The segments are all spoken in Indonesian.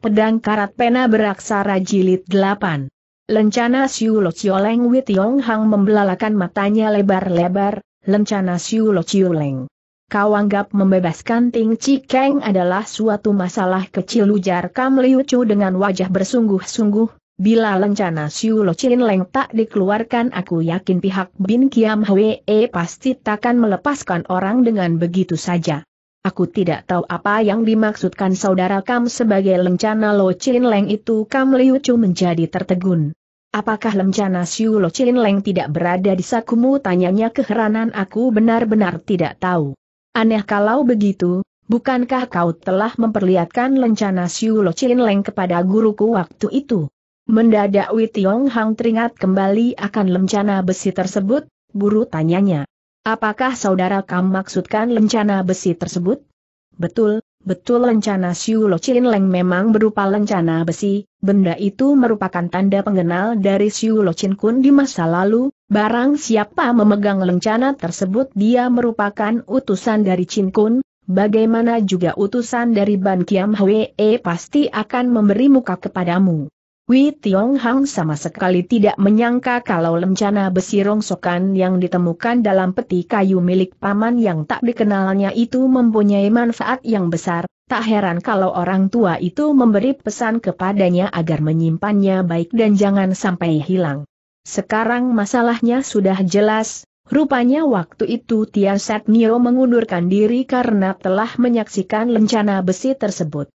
Pedang Karat Pena Beraksara Jilid 8 Lencana Siu Lo Siulo Cioleng Witiong Hang membelalakan matanya lebar-lebar, Lencana Siu Lo Chiu Leng. Kau anggap membebaskan Ting Chi Keng adalah suatu masalah kecil ujar Kam Liu Chu dengan wajah bersungguh-sungguh, bila lencana Siu Lo Siulo Leng tak dikeluarkan aku yakin pihak Bin Kiam Hwee pasti takkan melepaskan orang dengan begitu saja. Aku tidak tahu apa yang dimaksudkan saudara Kam sebagai lencana Lo Chin Leng itu Kam Liu Chu menjadi tertegun. Apakah lencana Siu Lo Chin Leng tidak berada di sakumu tanyanya keheranan aku benar-benar tidak tahu. Aneh kalau begitu, bukankah kau telah memperlihatkan lencana Siu Lo Chin Leng kepada guruku waktu itu? Mendadak Wei Tiong Hang teringat kembali akan lencana besi tersebut, buru tanyanya. Apakah saudara kamu maksudkan lencana besi tersebut? Betul, betul lencana Siulo Leng memang berupa lencana besi, benda itu merupakan tanda pengenal dari Siulo Kun di masa lalu, barang siapa memegang lencana tersebut dia merupakan utusan dari Chin Kun, bagaimana juga utusan dari Ban Kiam Hwee pasti akan memberi muka kepadamu. Wei Tiong Hang sama sekali tidak menyangka kalau lencana besi rongsokan yang ditemukan dalam peti kayu milik paman yang tak dikenalnya itu mempunyai manfaat yang besar, tak heran kalau orang tua itu memberi pesan kepadanya agar menyimpannya baik dan jangan sampai hilang. Sekarang masalahnya sudah jelas, Rupanya waktu itu Tian Set Nio mengundurkan diri karena telah menyaksikan lencana besi tersebut.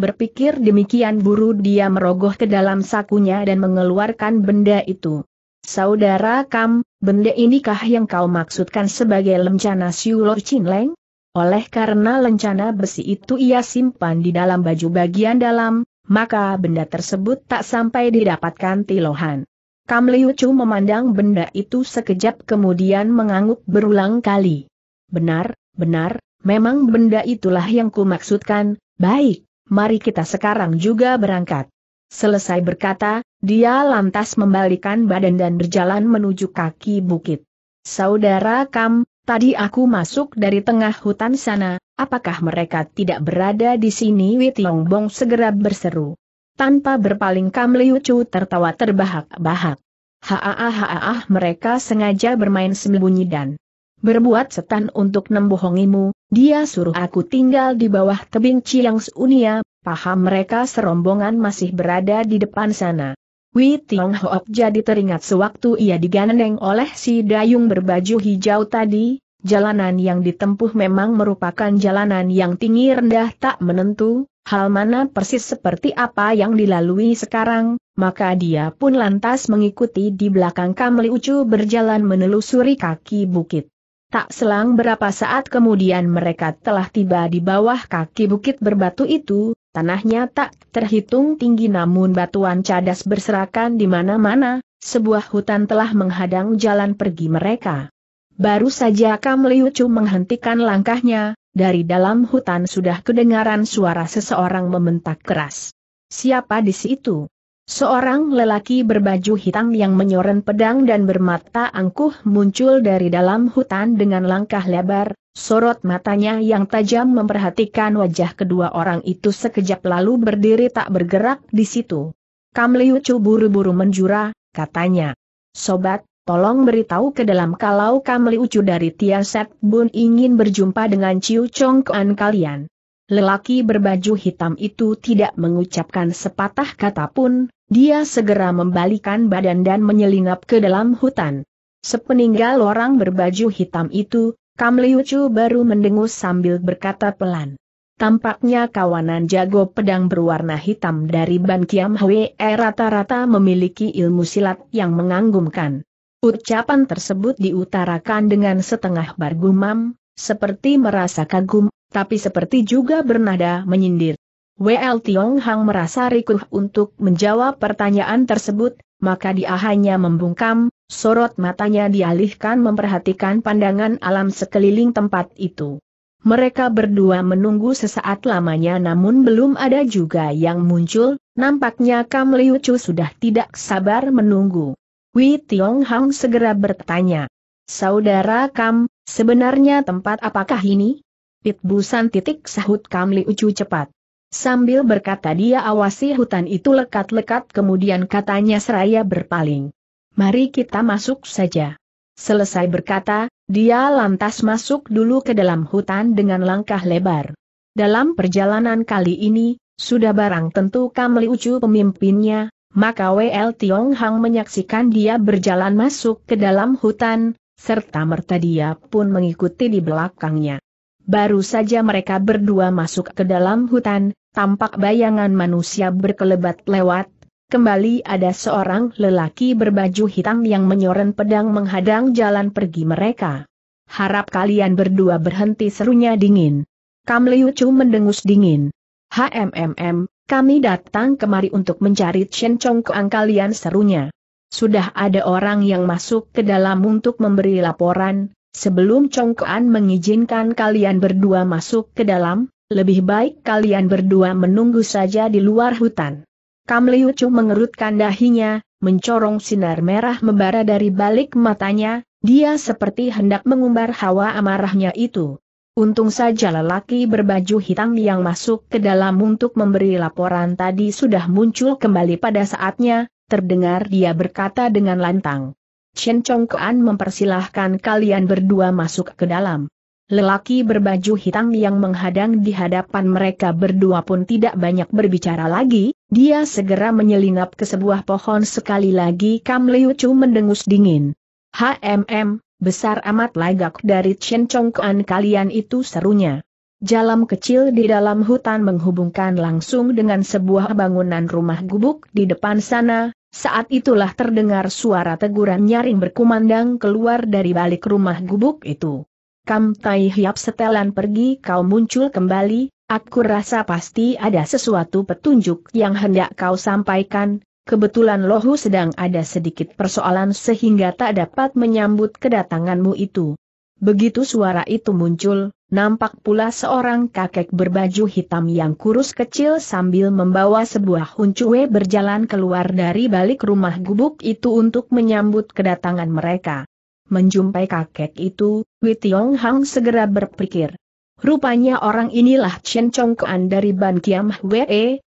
Berpikir demikian buru dia merogoh ke dalam sakunya dan mengeluarkan benda itu. Saudara Kam, benda inikah yang kau maksudkan sebagai lencana Siulo Chinleng? Oleh karena lencana besi itu ia simpan di dalam baju bagian dalam, maka benda tersebut tak sampai didapatkan Tilohan. Kam Liu Chu memandang benda itu sekejap kemudian mengangguk berulang kali. Benar, benar, memang benda itulah yang kumaksudkan, baik, mari kita sekarang juga berangkat. Selesai berkata, dia lantas membalikan badan dan berjalan menuju kaki bukit. Saudara Kam, tadi aku masuk dari tengah hutan sana, apakah mereka tidak berada di sini? Witiong Bong segera berseru. Tanpa berpaling Kam Liu tertawa terbahak-bahak. Haah, haah, mereka sengaja bermain sembunyi dan berbuat setan untuk membohongimu, dia suruh aku tinggal di bawah tebing Ciang Unia, paham mereka serombongan masih berada di depan sana. Wei Tiong jadi teringat sewaktu ia diganeng oleh si dayung berbaju hijau tadi, jalanan yang ditempuh memang merupakan jalanan yang tinggi rendah tak menentu, hal mana persis seperti apa yang dilalui sekarang, maka dia pun lantas mengikuti di belakang Kamli Ucu berjalan menelusuri kaki bukit. Tak selang berapa saat kemudian mereka telah tiba di bawah kaki bukit berbatu itu, tanahnya tak terhitung tinggi namun batuan cadas berserakan di mana-mana, sebuah hutan telah menghadang jalan pergi mereka. Baru saja Kam Liu menghentikan langkahnya, dari dalam hutan sudah kedengaran suara seseorang membentak keras. Siapa di situ? Seorang lelaki berbaju hitam yang menyoren pedang dan bermata angkuh muncul dari dalam hutan dengan langkah lebar, sorot matanya yang tajam memperhatikan wajah kedua orang itu sekejap lalu berdiri tak bergerak di situ. Kam buru-buru menjura, katanya. Sobat, tolong beritahu ke dalam kalau Kam dari Tiaset Bun ingin berjumpa dengan Ciu Chong Kuan kalian. Lelaki berbaju hitam itu tidak mengucapkan sepatah kata pun, dia segera membalikan badan dan menyelinap ke dalam hutan. Sepeninggal orang berbaju hitam itu, Kam Liucu baru mendengus sambil berkata pelan. Tampaknya kawanan jago pedang berwarna hitam dari Ban Kiam Hwe rata-rata memiliki ilmu silat yang mengagumkan. Ucapan tersebut diutarakan dengan setengah bargumam, seperti merasa kagum, tapi seperti juga bernada menyindir. WL Tiong Hang merasa rikuh untuk menjawab pertanyaan tersebut, maka dia hanya membungkam, sorot matanya dialihkan memperhatikan pandangan alam sekeliling tempat itu. Mereka berdua menunggu sesaat lamanya namun belum ada juga yang muncul, nampaknya Kam Liu Chu sudah tidak sabar menunggu. Wei Tiong Hang segera bertanya, Saudara Kam, sebenarnya tempat apakah ini? Pitbusan titik sahut Kam Liu Chu cepat. Sambil berkata dia awasi hutan itu lekat-lekat kemudian katanya seraya berpaling. Mari kita masuk saja. Selesai berkata, dia lantas masuk dulu ke dalam hutan dengan langkah lebar. Dalam perjalanan kali ini, sudah barang tentu kamli ucu pemimpinnya, maka WL Tiong Hang menyaksikan dia berjalan masuk ke dalam hutan, serta merta dia pun mengikuti di belakangnya. Baru saja mereka berdua masuk ke dalam hutan, tampak bayangan manusia berkelebat lewat. Kembali ada seorang lelaki berbaju hitam yang menyoren pedang menghadang jalan pergi mereka. Harap kalian berdua berhenti serunya dingin. Kam Liu mendengus dingin. HMMM, kami datang kemari untuk mencari Chen Chong Kuang kalian serunya. Sudah ada orang yang masuk ke dalam untuk memberi laporan, Sebelum Congkoan mengizinkan kalian berdua masuk ke dalam, lebih baik kalian berdua menunggu saja di luar hutan. Kam Liu mengerutkan dahinya, mencorong sinar merah membara dari balik matanya, dia seperti hendak mengumbar hawa amarahnya itu. Untung saja lelaki berbaju hitam yang masuk ke dalam untuk memberi laporan tadi sudah muncul kembali pada saatnya, terdengar dia berkata dengan lantang. Chen Chongkuan mempersilahkan kalian berdua masuk ke dalam. Lelaki berbaju hitam yang menghadang di hadapan mereka berdua pun tidak banyak berbicara lagi, dia segera menyelinap ke sebuah pohon sekali lagi Kam Liu Chu mendengus dingin. HMM, besar amat lagak dari Chen Chongkuan kalian itu serunya. Jalan kecil di dalam hutan menghubungkan langsung dengan sebuah bangunan rumah gubuk di depan sana, saat itulah terdengar suara teguran nyaring berkumandang keluar dari balik rumah gubuk itu. Kam Tai Hiap setelan pergi kau muncul kembali, aku rasa pasti ada sesuatu petunjuk yang hendak kau sampaikan, kebetulan Lohu sedang ada sedikit persoalan sehingga tak dapat menyambut kedatanganmu itu. Begitu suara itu muncul, Nampak pula seorang kakek berbaju hitam yang kurus kecil sambil membawa sebuah huncue berjalan keluar dari balik rumah gubuk itu untuk menyambut kedatangan mereka. Menjumpai kakek itu, Witiong Hang segera berpikir. Rupanya orang inilah Chen Kuan dari Ban Kiam Hwe,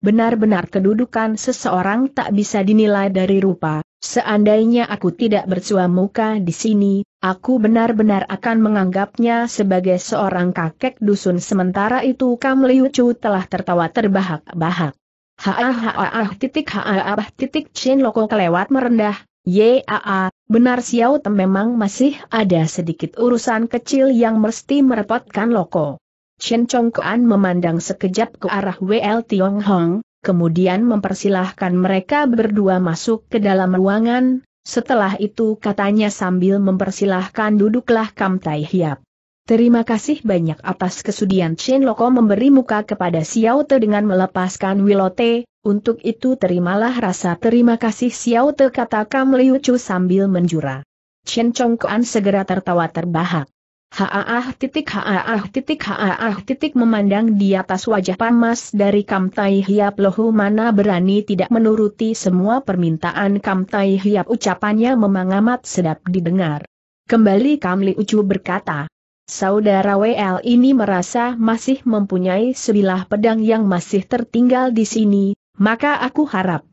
Benar-benar kedudukan seseorang tak bisa dinilai dari rupa, seandainya aku tidak bersua muka di sini, aku benar-benar akan menganggapnya sebagai seorang kakek dusun sementara itu Kam Liu Chu telah tertawa terbahak-bahak. ha. titik ha. titik Chin Loko kelewat merendah, yaa, benar Xiao Tem memang masih ada sedikit urusan kecil yang mesti merepotkan Loko. Chen Chongkuan memandang sekejap ke arah WL Tiong Hong, kemudian mempersilahkan mereka berdua masuk ke dalam ruangan, setelah itu katanya sambil mempersilahkan duduklah Kam Tai Hiap. Terima kasih banyak atas kesudian Chen Loko memberi muka kepada Xiao Te dengan melepaskan Wilote, untuk itu terimalah rasa terima kasih Xiao Te kata Kam Liu Chu sambil menjura. Chen Chongkuan segera tertawa terbahak. Haaah titik haaah titik haaah titik memandang di atas wajah pamas dari Kam Tai Hiap Lohu mana berani tidak menuruti semua permintaan Kam Tai Hiap ucapannya memangamat sedap didengar. Kembali Kam Ucu berkata, Saudara WL ini merasa masih mempunyai sebilah pedang yang masih tertinggal di sini, maka aku harap.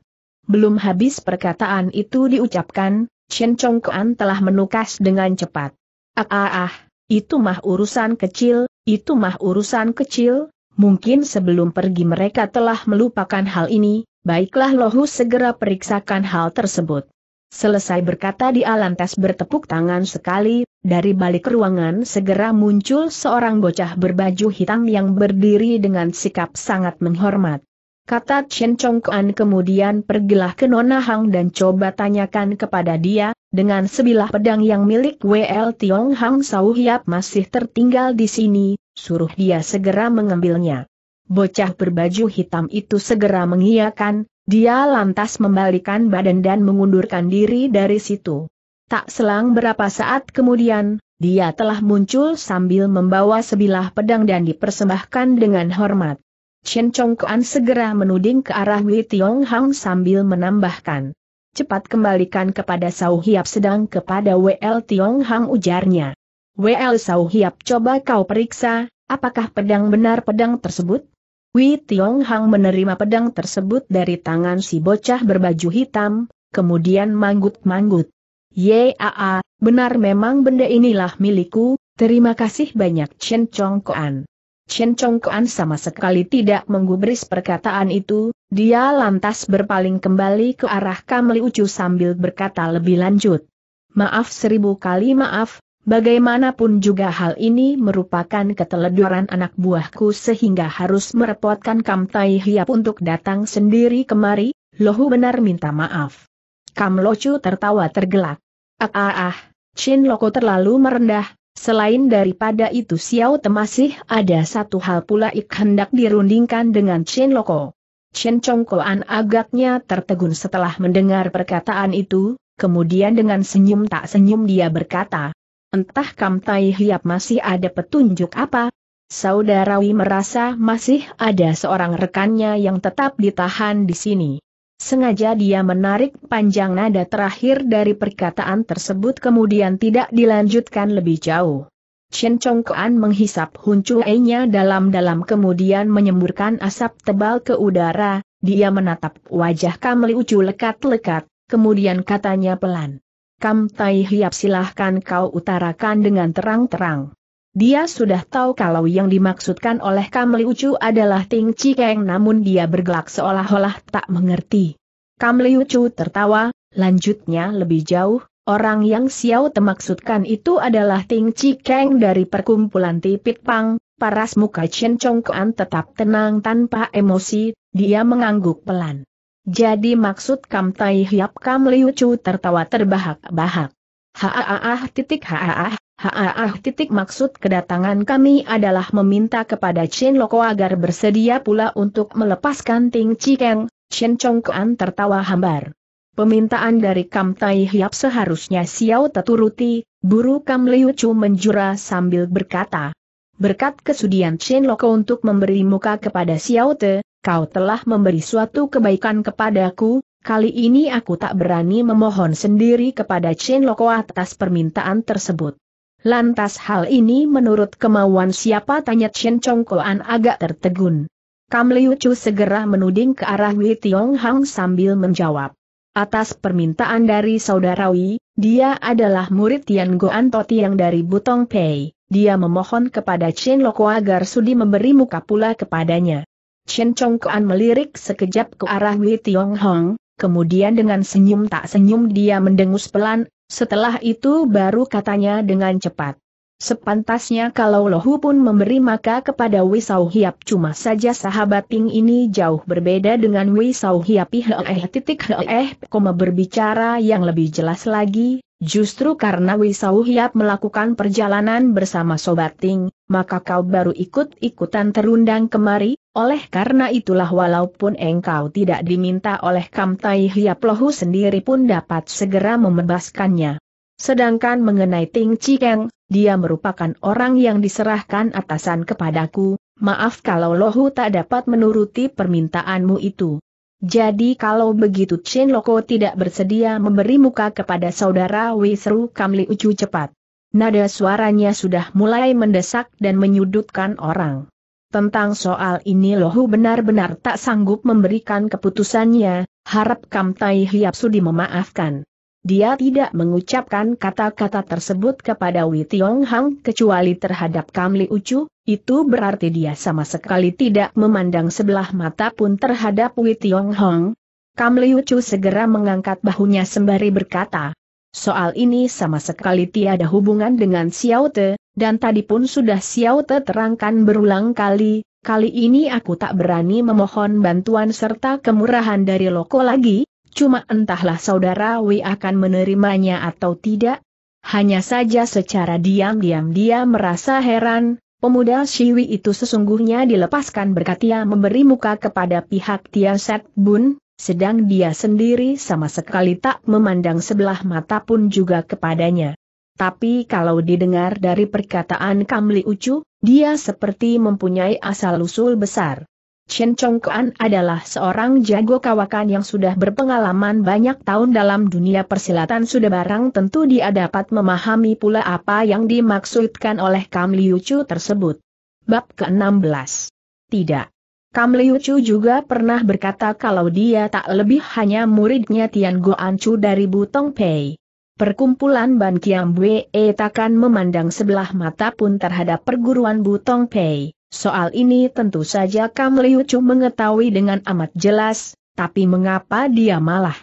Belum habis perkataan itu diucapkan, Chen Kuan telah menukas dengan cepat. Ah ah ah. Itu mah urusan kecil, itu mah urusan kecil, mungkin sebelum pergi mereka telah melupakan hal ini, baiklah Lohu segera periksakan hal tersebut. Selesai berkata di alantas bertepuk tangan sekali, dari balik ruangan segera muncul seorang bocah berbaju hitam yang berdiri dengan sikap sangat menghormat. Kata Chen Chongkuan kemudian pergilah ke Nona Hang dan coba tanyakan kepada dia, dengan sebilah pedang yang milik WL Tiong Hang Sau Hiap masih tertinggal di sini, suruh dia segera mengambilnya. Bocah berbaju hitam itu segera mengiyakan, dia lantas membalikan badan dan mengundurkan diri dari situ. Tak selang berapa saat kemudian, dia telah muncul sambil membawa sebilah pedang dan dipersembahkan dengan hormat. Chen Chongkuan segera menuding ke arah Wei Tiong Hang sambil menambahkan. Cepat kembalikan kepada Sau Hiap sedang kepada WL Tiong Hang ujarnya. WL Sau Hiap coba kau periksa, apakah pedang benar pedang tersebut? Wei Tiong Hang menerima pedang tersebut dari tangan si bocah berbaju hitam, kemudian manggut-manggut. Yaa, benar memang benda inilah milikku, terima kasih banyak Chen Kuan. Chen Kuan sama sekali tidak menggubris perkataan itu, dia lantas berpaling kembali ke arah Kam Ucu sambil berkata lebih lanjut. Maaf seribu kali maaf, bagaimanapun juga hal ini merupakan keteledoran anak buahku sehingga harus merepotkan Kam Tai Hiap untuk datang sendiri kemari, Lohu benar minta maaf. Kam Locu tertawa tergelak. Ah ah ah, Chin Loko terlalu merendah, Selain daripada itu Xiao Te masih ada satu hal pula Ik hendak dirundingkan dengan Chen Loko. Chen Chongkoan agaknya tertegun setelah mendengar perkataan itu, kemudian dengan senyum tak senyum dia berkata, Entah Kam Tai Hiap masih ada petunjuk apa? Saudarawi merasa masih ada seorang rekannya yang tetap ditahan di sini. Sengaja dia menarik panjang nada terakhir dari perkataan tersebut kemudian tidak dilanjutkan lebih jauh. Chen Chongkuan menghisap Chue-nya dalam-dalam kemudian menyemburkan asap tebal ke udara, dia menatap wajah Kam Liu Chu lekat-lekat, kemudian katanya pelan. Kam Tai Hiap silahkan kau utarakan dengan terang-terang. Dia sudah tahu kalau yang dimaksudkan oleh Kam Liu Chu adalah Ting Cikeng, namun dia bergelak seolah-olah tak mengerti. Kam Liu Chu tertawa, lanjutnya lebih jauh, orang yang Xiao temaksudkan itu adalah Ting Cikeng dari perkumpulan Tipit Pang, paras muka Chen Chongkuan tetap tenang tanpa emosi, dia mengangguk pelan. Jadi maksud Kam Tai Hiap Kam Liu Chu tertawa terbahak-bahak. Haaah titik haaah, haaah titik maksud kedatangan kami adalah meminta kepada Chen Loko agar bersedia pula untuk melepaskan Ting Chikeng, Chen Chongkuan tertawa hambar. Permintaan dari Kam Tai Hiap seharusnya Xiao Teturuti, buru Kam Liu Chu menjura sambil berkata. Berkat kesudian Chen Loko untuk memberi muka kepada Xiao Te, kau telah memberi suatu kebaikan kepadaku, Kali ini aku tak berani memohon sendiri kepada Chen Loko atas permintaan tersebut. Lantas hal ini menurut kemauan siapa tanya Chen Chongkoan agak tertegun. Kam Liu Chu segera menuding ke arah Wei Tiong Hang sambil menjawab. Atas permintaan dari saudara Wei, dia adalah murid Tian Goan Toti yang dari Butong Pei. Dia memohon kepada Chen Loko agar Sudi memberi muka pula kepadanya. Chen Chongkoan melirik sekejap ke arah Wei Tiong Hong, kemudian dengan senyum tak senyum dia mendengus pelan, setelah itu baru katanya dengan cepat. Sepantasnya kalau Lohu pun memberi maka kepada Wisau Hiap cuma saja sahabat ting ini jauh berbeda dengan Wisau Hiap eh titik eh, eh koma berbicara yang lebih jelas lagi, Justru karena Wisau Hiap melakukan perjalanan bersama Sobat Ting, maka kau baru ikut-ikutan terundang kemari, oleh karena itulah walaupun engkau tidak diminta oleh Kam Tai Hiap Lohu sendiri pun dapat segera membebaskannya. Sedangkan mengenai Ting Cikeng, dia merupakan orang yang diserahkan atasan kepadaku, maaf kalau Lohu tak dapat menuruti permintaanmu itu. Jadi kalau begitu Chen Loko tidak bersedia memberi muka kepada saudara Wei seru Kamli Ucu cepat. Nada suaranya sudah mulai mendesak dan menyudutkan orang. Tentang soal ini Lohu benar-benar tak sanggup memberikan keputusannya, harap Kam Tai Hiap Sudi memaafkan. Dia tidak mengucapkan kata-kata tersebut kepada Wei Tiong Hang kecuali terhadap Kam Li Ucu, itu berarti dia sama sekali tidak memandang sebelah mata pun terhadap Wei Tiong Hang. Kam Li Ucu segera mengangkat bahunya sembari berkata, Soal ini sama sekali tiada hubungan dengan Xiao Te, dan tadi pun sudah Xiao Te terangkan berulang kali, kali ini aku tak berani memohon bantuan serta kemurahan dari Loko lagi, Cuma entahlah saudara Wei akan menerimanya atau tidak. Hanya saja secara diam-diam dia merasa heran, pemuda Siwi itu sesungguhnya dilepaskan berkat ia memberi muka kepada pihak Tia Bun, sedang dia sendiri sama sekali tak memandang sebelah mata pun juga kepadanya. Tapi kalau didengar dari perkataan Kamli Ucu, dia seperti mempunyai asal-usul besar. Chen Chongkuan adalah seorang jago kawakan yang sudah berpengalaman banyak tahun dalam dunia persilatan sudah barang tentu dia dapat memahami pula apa yang dimaksudkan oleh Kam Liu Chu tersebut. Bab ke-16 Tidak. Kam Liu Chu juga pernah berkata kalau dia tak lebih hanya muridnya Tian Goan Chu dari Butong Pei. Perkumpulan Ban Kiam Wei eh, takkan memandang sebelah mata pun terhadap perguruan Butong Pei. Soal ini tentu saja Kam Liu Chu mengetahui dengan amat jelas, tapi mengapa dia malah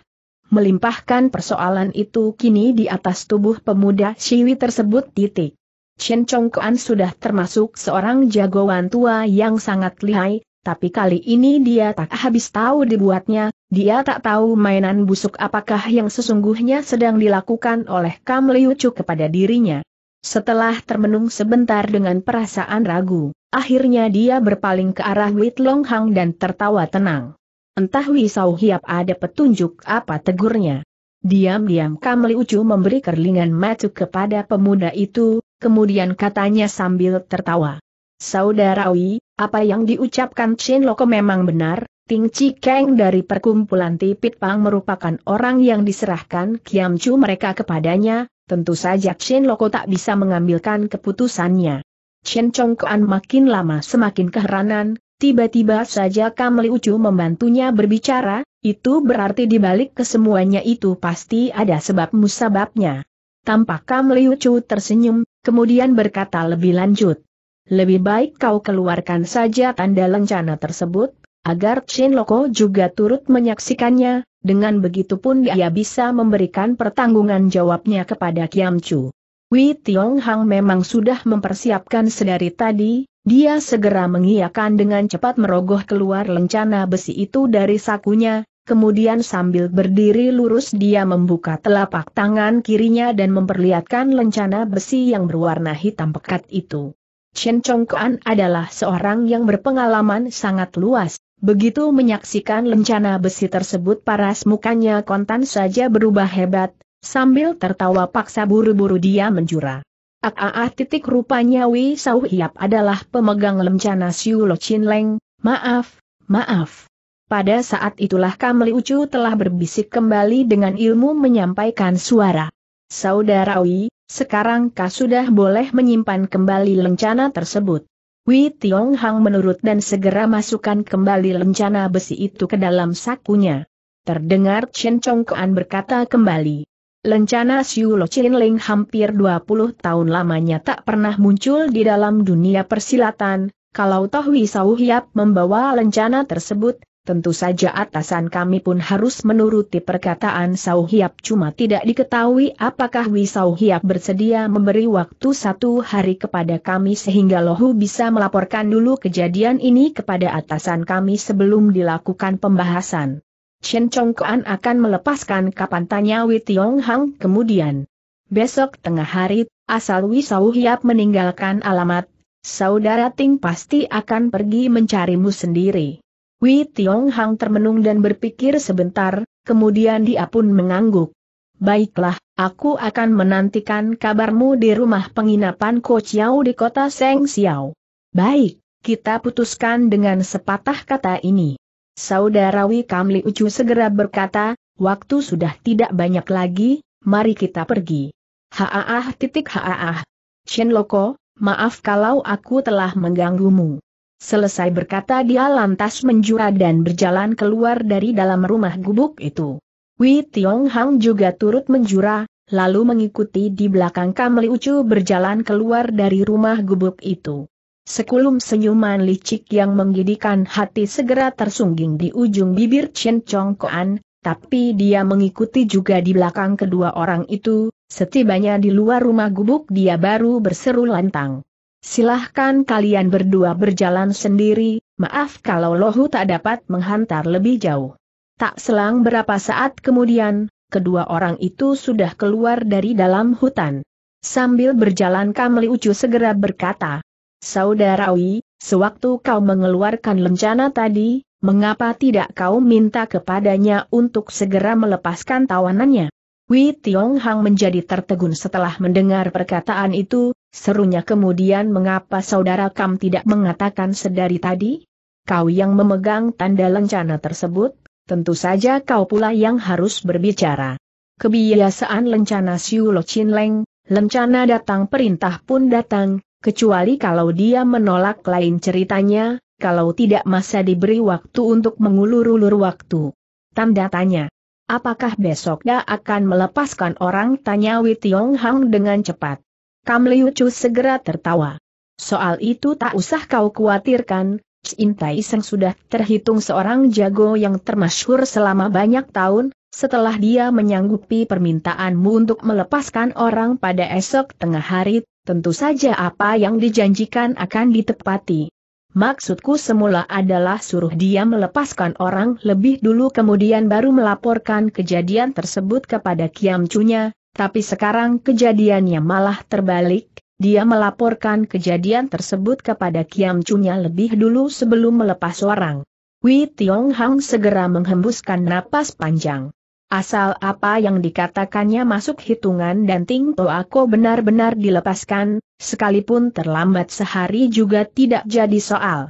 melimpahkan persoalan itu kini di atas tubuh pemuda Siwi tersebut titik. Chen Kuan sudah termasuk seorang jagoan tua yang sangat lihai, tapi kali ini dia tak habis tahu dibuatnya, dia tak tahu mainan busuk apakah yang sesungguhnya sedang dilakukan oleh Kam Liu Chu kepada dirinya. Setelah termenung sebentar dengan perasaan ragu, akhirnya dia berpaling ke arah Wit Long Hang dan tertawa tenang. Entah Wisau Hiap ada petunjuk apa tegurnya. Diam-diam Kam Ucu memberi kerlingan matu kepada pemuda itu, kemudian katanya sambil tertawa. Saudara Saudarawi, apa yang diucapkan Chen Loko memang benar, Ting Chi Keng dari perkumpulan Tipit Pang merupakan orang yang diserahkan Kiam Chu mereka kepadanya, Tentu saja Chen Loko tak bisa mengambilkan keputusannya. Chen Chongkoan makin lama semakin keheranan, tiba-tiba saja Kam Li Chu membantunya berbicara, itu berarti dibalik kesemuanya itu pasti ada sebab musababnya. Tampak Kam Li Chu tersenyum, kemudian berkata lebih lanjut. Lebih baik kau keluarkan saja tanda lencana tersebut, agar Chen Loko juga turut menyaksikannya, dengan begitu pun dia bisa memberikan pertanggungan jawabnya kepada Kiam Chu. Wei Tiong Hang memang sudah mempersiapkan sedari tadi, dia segera mengiyakan dengan cepat merogoh keluar lencana besi itu dari sakunya, Kemudian sambil berdiri lurus dia membuka telapak tangan kirinya dan memperlihatkan lencana besi yang berwarna hitam pekat itu. Chen Chong Kuan adalah seorang yang berpengalaman sangat luas, Begitu menyaksikan lencana besi tersebut paras mukanya kontan saja berubah hebat, sambil tertawa paksa buru-buru dia menjura. Aaah ah, ah, titik rupanya Wei Sau Hiap adalah pemegang lencana Siu Lo Chin Leng, maaf, maaf. Pada saat itulah Kam Li Ucu telah berbisik kembali dengan ilmu menyampaikan suara. Saudara Wei, sekarang kau sudah boleh menyimpan kembali lencana tersebut. Wei Tiong Hang menurut dan segera masukkan kembali lencana besi itu ke dalam sakunya. Terdengar Chen Chong Kuan berkata kembali. Lencana Lo Chin Ling hampir 20 tahun lamanya tak pernah muncul di dalam dunia persilatan, kalau Toh Wei Sau Hiap membawa lencana tersebut, Tentu saja atasan kami pun harus menuruti perkataan Hiap cuma tidak diketahui apakah Hiap bersedia memberi waktu satu hari kepada kami sehingga Lohu bisa melaporkan dulu kejadian ini kepada atasan kami sebelum dilakukan pembahasan. Chen Chong Kuan akan melepaskan kapan tanya Wei Tiong Hang kemudian. Besok tengah hari, asal Hiap meninggalkan alamat, saudara Ting pasti akan pergi mencarimu sendiri. Wei Tiong Hang termenung dan berpikir sebentar, kemudian dia pun mengangguk. Baiklah, aku akan menantikan kabarmu di rumah penginapan Ko Chiao di kota Seng Xiao. Baik, kita putuskan dengan sepatah kata ini. Saudara Wei Kamli Ucu segera berkata, waktu sudah tidak banyak lagi, mari kita pergi. Haaah titik haaah. Shen Loko, maaf kalau aku telah mengganggumu. Selesai berkata dia lantas menjura dan berjalan keluar dari dalam rumah gubuk itu. Wei Tiong Hang juga turut menjura, lalu mengikuti di belakang Kam Li Ucu berjalan keluar dari rumah gubuk itu. Sekulum senyuman licik yang menggidikan hati segera tersungging di ujung bibir Chen Chong Koan, tapi dia mengikuti juga di belakang kedua orang itu, setibanya di luar rumah gubuk dia baru berseru lantang. Silahkan kalian berdua berjalan sendiri, maaf kalau Lohu tak dapat menghantar lebih jauh. Tak selang berapa saat kemudian, kedua orang itu sudah keluar dari dalam hutan. Sambil berjalan Kamli Ucu segera berkata, Saudarawi, sewaktu kau mengeluarkan lencana tadi, mengapa tidak kau minta kepadanya untuk segera melepaskan tawanannya? Wei Tiong Hang menjadi tertegun setelah mendengar perkataan itu, Serunya kemudian mengapa saudara Kam tidak mengatakan sedari tadi? Kau yang memegang tanda lencana tersebut, tentu saja kau pula yang harus berbicara. Kebiasaan lencana Siulo Leng, lencana datang perintah pun datang, kecuali kalau dia menolak lain ceritanya, kalau tidak masa diberi waktu untuk mengulur-ulur waktu. Tanda tanya. Apakah besok dia akan melepaskan orang tanya Wei Tiong Hang dengan cepat? Kam Liu Chu segera tertawa. Soal itu tak usah kau khawatirkan, Cin Tai Seng sudah terhitung seorang jago yang termasyhur selama banyak tahun, setelah dia menyanggupi permintaanmu untuk melepaskan orang pada esok tengah hari, tentu saja apa yang dijanjikan akan ditepati. Maksudku semula adalah suruh dia melepaskan orang lebih dulu kemudian baru melaporkan kejadian tersebut kepada Kiam Chunya tapi sekarang kejadiannya malah terbalik, dia melaporkan kejadian tersebut kepada Kiam Chunya lebih dulu sebelum melepas orang. Wei Tiong Hang segera menghembuskan napas panjang. Asal apa yang dikatakannya masuk hitungan dan Ting Toako benar-benar dilepaskan, sekalipun terlambat sehari juga tidak jadi soal.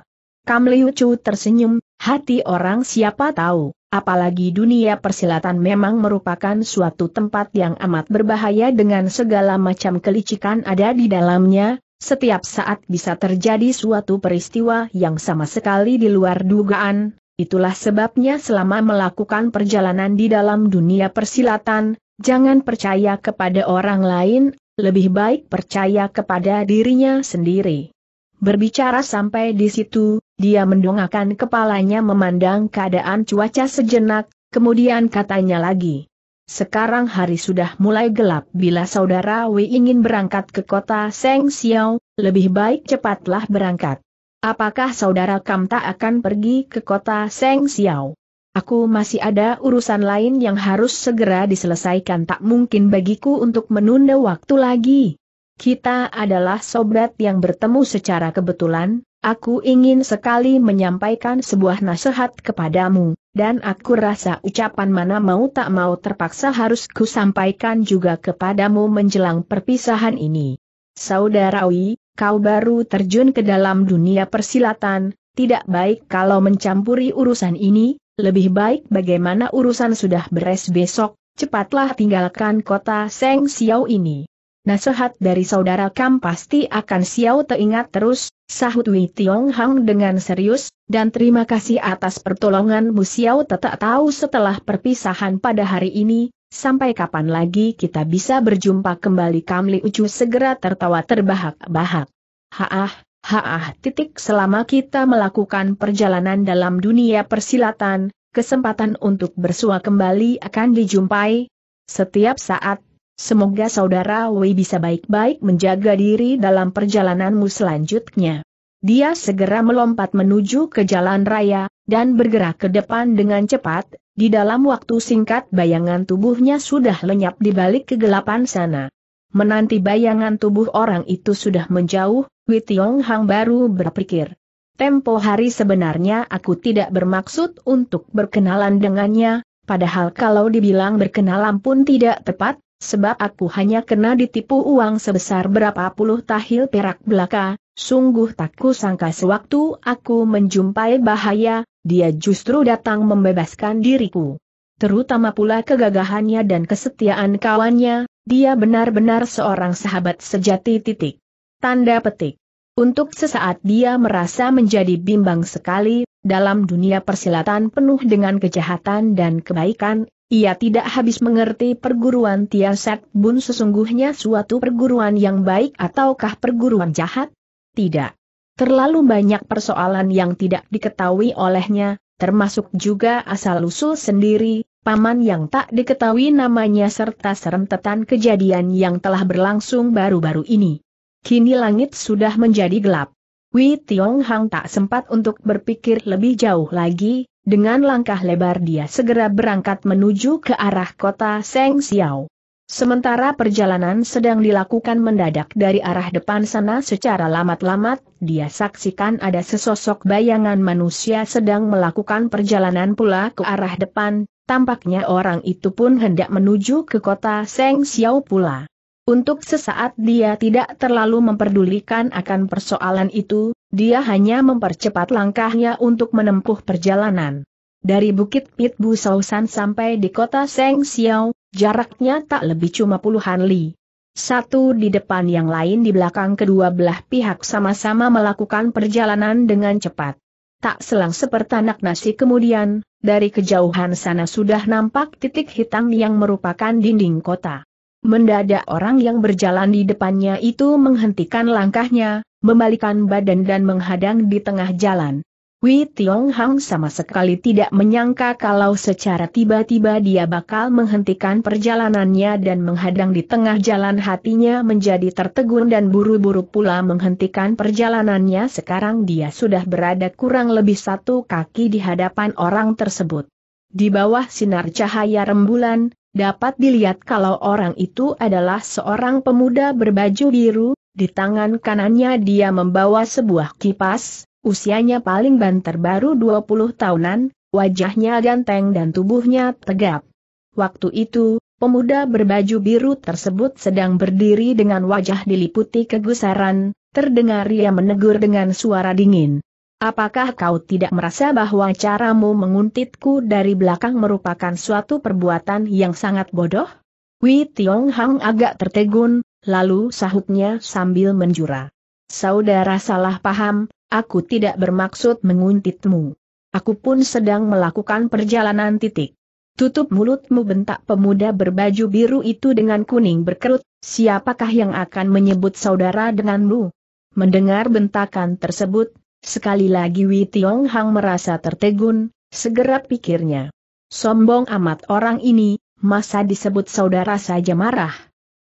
Kam Liu Chu tersenyum, hati orang siapa tahu apalagi dunia persilatan memang merupakan suatu tempat yang amat berbahaya dengan segala macam kelicikan ada di dalamnya, setiap saat bisa terjadi suatu peristiwa yang sama sekali di luar dugaan, itulah sebabnya selama melakukan perjalanan di dalam dunia persilatan, jangan percaya kepada orang lain, lebih baik percaya kepada dirinya sendiri. Berbicara sampai di situ, dia mendongakkan kepalanya memandang keadaan cuaca sejenak, kemudian katanya lagi. Sekarang hari sudah mulai gelap bila saudara Wei ingin berangkat ke kota Seng Xiao, lebih baik cepatlah berangkat. Apakah saudara Kam tak akan pergi ke kota Seng Xiao? Aku masih ada urusan lain yang harus segera diselesaikan tak mungkin bagiku untuk menunda waktu lagi. Kita adalah sobat yang bertemu secara kebetulan, Aku ingin sekali menyampaikan sebuah nasihat kepadamu, dan aku rasa ucapan mana mau tak mau terpaksa harus kusampaikan juga kepadamu menjelang perpisahan ini. Saudarawi, kau baru terjun ke dalam dunia persilatan, tidak baik kalau mencampuri urusan ini, lebih baik bagaimana urusan sudah beres besok, cepatlah tinggalkan kota Seng Xiao ini. Nasihat dari saudara Kam pasti akan Xiao teringat terus, sahut Wei Tiong Hang dengan serius, dan terima kasih atas pertolonganmu Xiao tak tahu setelah perpisahan pada hari ini, sampai kapan lagi kita bisa berjumpa kembali Kam Li Ucu segera tertawa terbahak-bahak. Haah, haah titik selama kita melakukan perjalanan dalam dunia persilatan, kesempatan untuk bersua kembali akan dijumpai. Setiap saat Semoga saudara Wei bisa baik-baik menjaga diri dalam perjalananmu selanjutnya. Dia segera melompat menuju ke jalan raya, dan bergerak ke depan dengan cepat, di dalam waktu singkat bayangan tubuhnya sudah lenyap di balik kegelapan sana. Menanti bayangan tubuh orang itu sudah menjauh, Wei Tiong Hang baru berpikir. Tempo hari sebenarnya aku tidak bermaksud untuk berkenalan dengannya, padahal kalau dibilang berkenalan pun tidak tepat, Sebab aku hanya kena ditipu uang sebesar berapa puluh tahil perak belaka, sungguh tak kusangka sewaktu aku menjumpai bahaya, dia justru datang membebaskan diriku. Terutama pula kegagahannya dan kesetiaan kawannya, dia benar-benar seorang sahabat sejati titik. Tanda petik. Untuk sesaat dia merasa menjadi bimbang sekali, dalam dunia persilatan penuh dengan kejahatan dan kebaikan, ia tidak habis mengerti perguruan Tiasat Bun sesungguhnya suatu perguruan yang baik ataukah perguruan jahat? Tidak. Terlalu banyak persoalan yang tidak diketahui olehnya, termasuk juga asal-usul sendiri, paman yang tak diketahui namanya serta serentetan kejadian yang telah berlangsung baru-baru ini. Kini langit sudah menjadi gelap. Wei Tiong Hang tak sempat untuk berpikir lebih jauh lagi, dengan langkah lebar dia segera berangkat menuju ke arah kota Seng Xiao. Sementara perjalanan sedang dilakukan mendadak dari arah depan sana secara lamat-lamat, dia saksikan ada sesosok bayangan manusia sedang melakukan perjalanan pula ke arah depan, tampaknya orang itu pun hendak menuju ke kota Seng Xiao pula. Untuk sesaat dia tidak terlalu memperdulikan akan persoalan itu, dia hanya mempercepat langkahnya untuk menempuh perjalanan. Dari Bukit Pitbu Sausan sampai di kota Seng Xiao, jaraknya tak lebih cuma puluhan li. Satu di depan yang lain di belakang kedua belah pihak sama-sama melakukan perjalanan dengan cepat. Tak selang sepertanak nasi kemudian, dari kejauhan sana sudah nampak titik hitam yang merupakan dinding kota. Mendadak orang yang berjalan di depannya itu menghentikan langkahnya, membalikan badan dan menghadang di tengah jalan. Wei Tiong Hang sama sekali tidak menyangka kalau secara tiba-tiba dia bakal menghentikan perjalanannya dan menghadang di tengah jalan hatinya menjadi tertegun dan buru-buru pula menghentikan perjalanannya sekarang dia sudah berada kurang lebih satu kaki di hadapan orang tersebut. Di bawah sinar cahaya rembulan, Dapat dilihat kalau orang itu adalah seorang pemuda berbaju biru, di tangan kanannya dia membawa sebuah kipas, usianya paling banter baru 20 tahunan, wajahnya ganteng dan tubuhnya tegap. Waktu itu, pemuda berbaju biru tersebut sedang berdiri dengan wajah diliputi kegusaran, terdengar ia menegur dengan suara dingin. Apakah kau tidak merasa bahwa caramu menguntitku dari belakang merupakan suatu perbuatan yang sangat bodoh? Wei Tiong Hang agak tertegun, lalu sahutnya sambil menjura. Saudara salah paham, aku tidak bermaksud menguntitmu. Aku pun sedang melakukan perjalanan titik. Tutup mulutmu bentak pemuda berbaju biru itu dengan kuning berkerut, siapakah yang akan menyebut saudara denganmu? Mendengar bentakan tersebut, Sekali lagi Wei Tiong Hang merasa tertegun, segera pikirnya. Sombong amat orang ini, masa disebut saudara saja marah.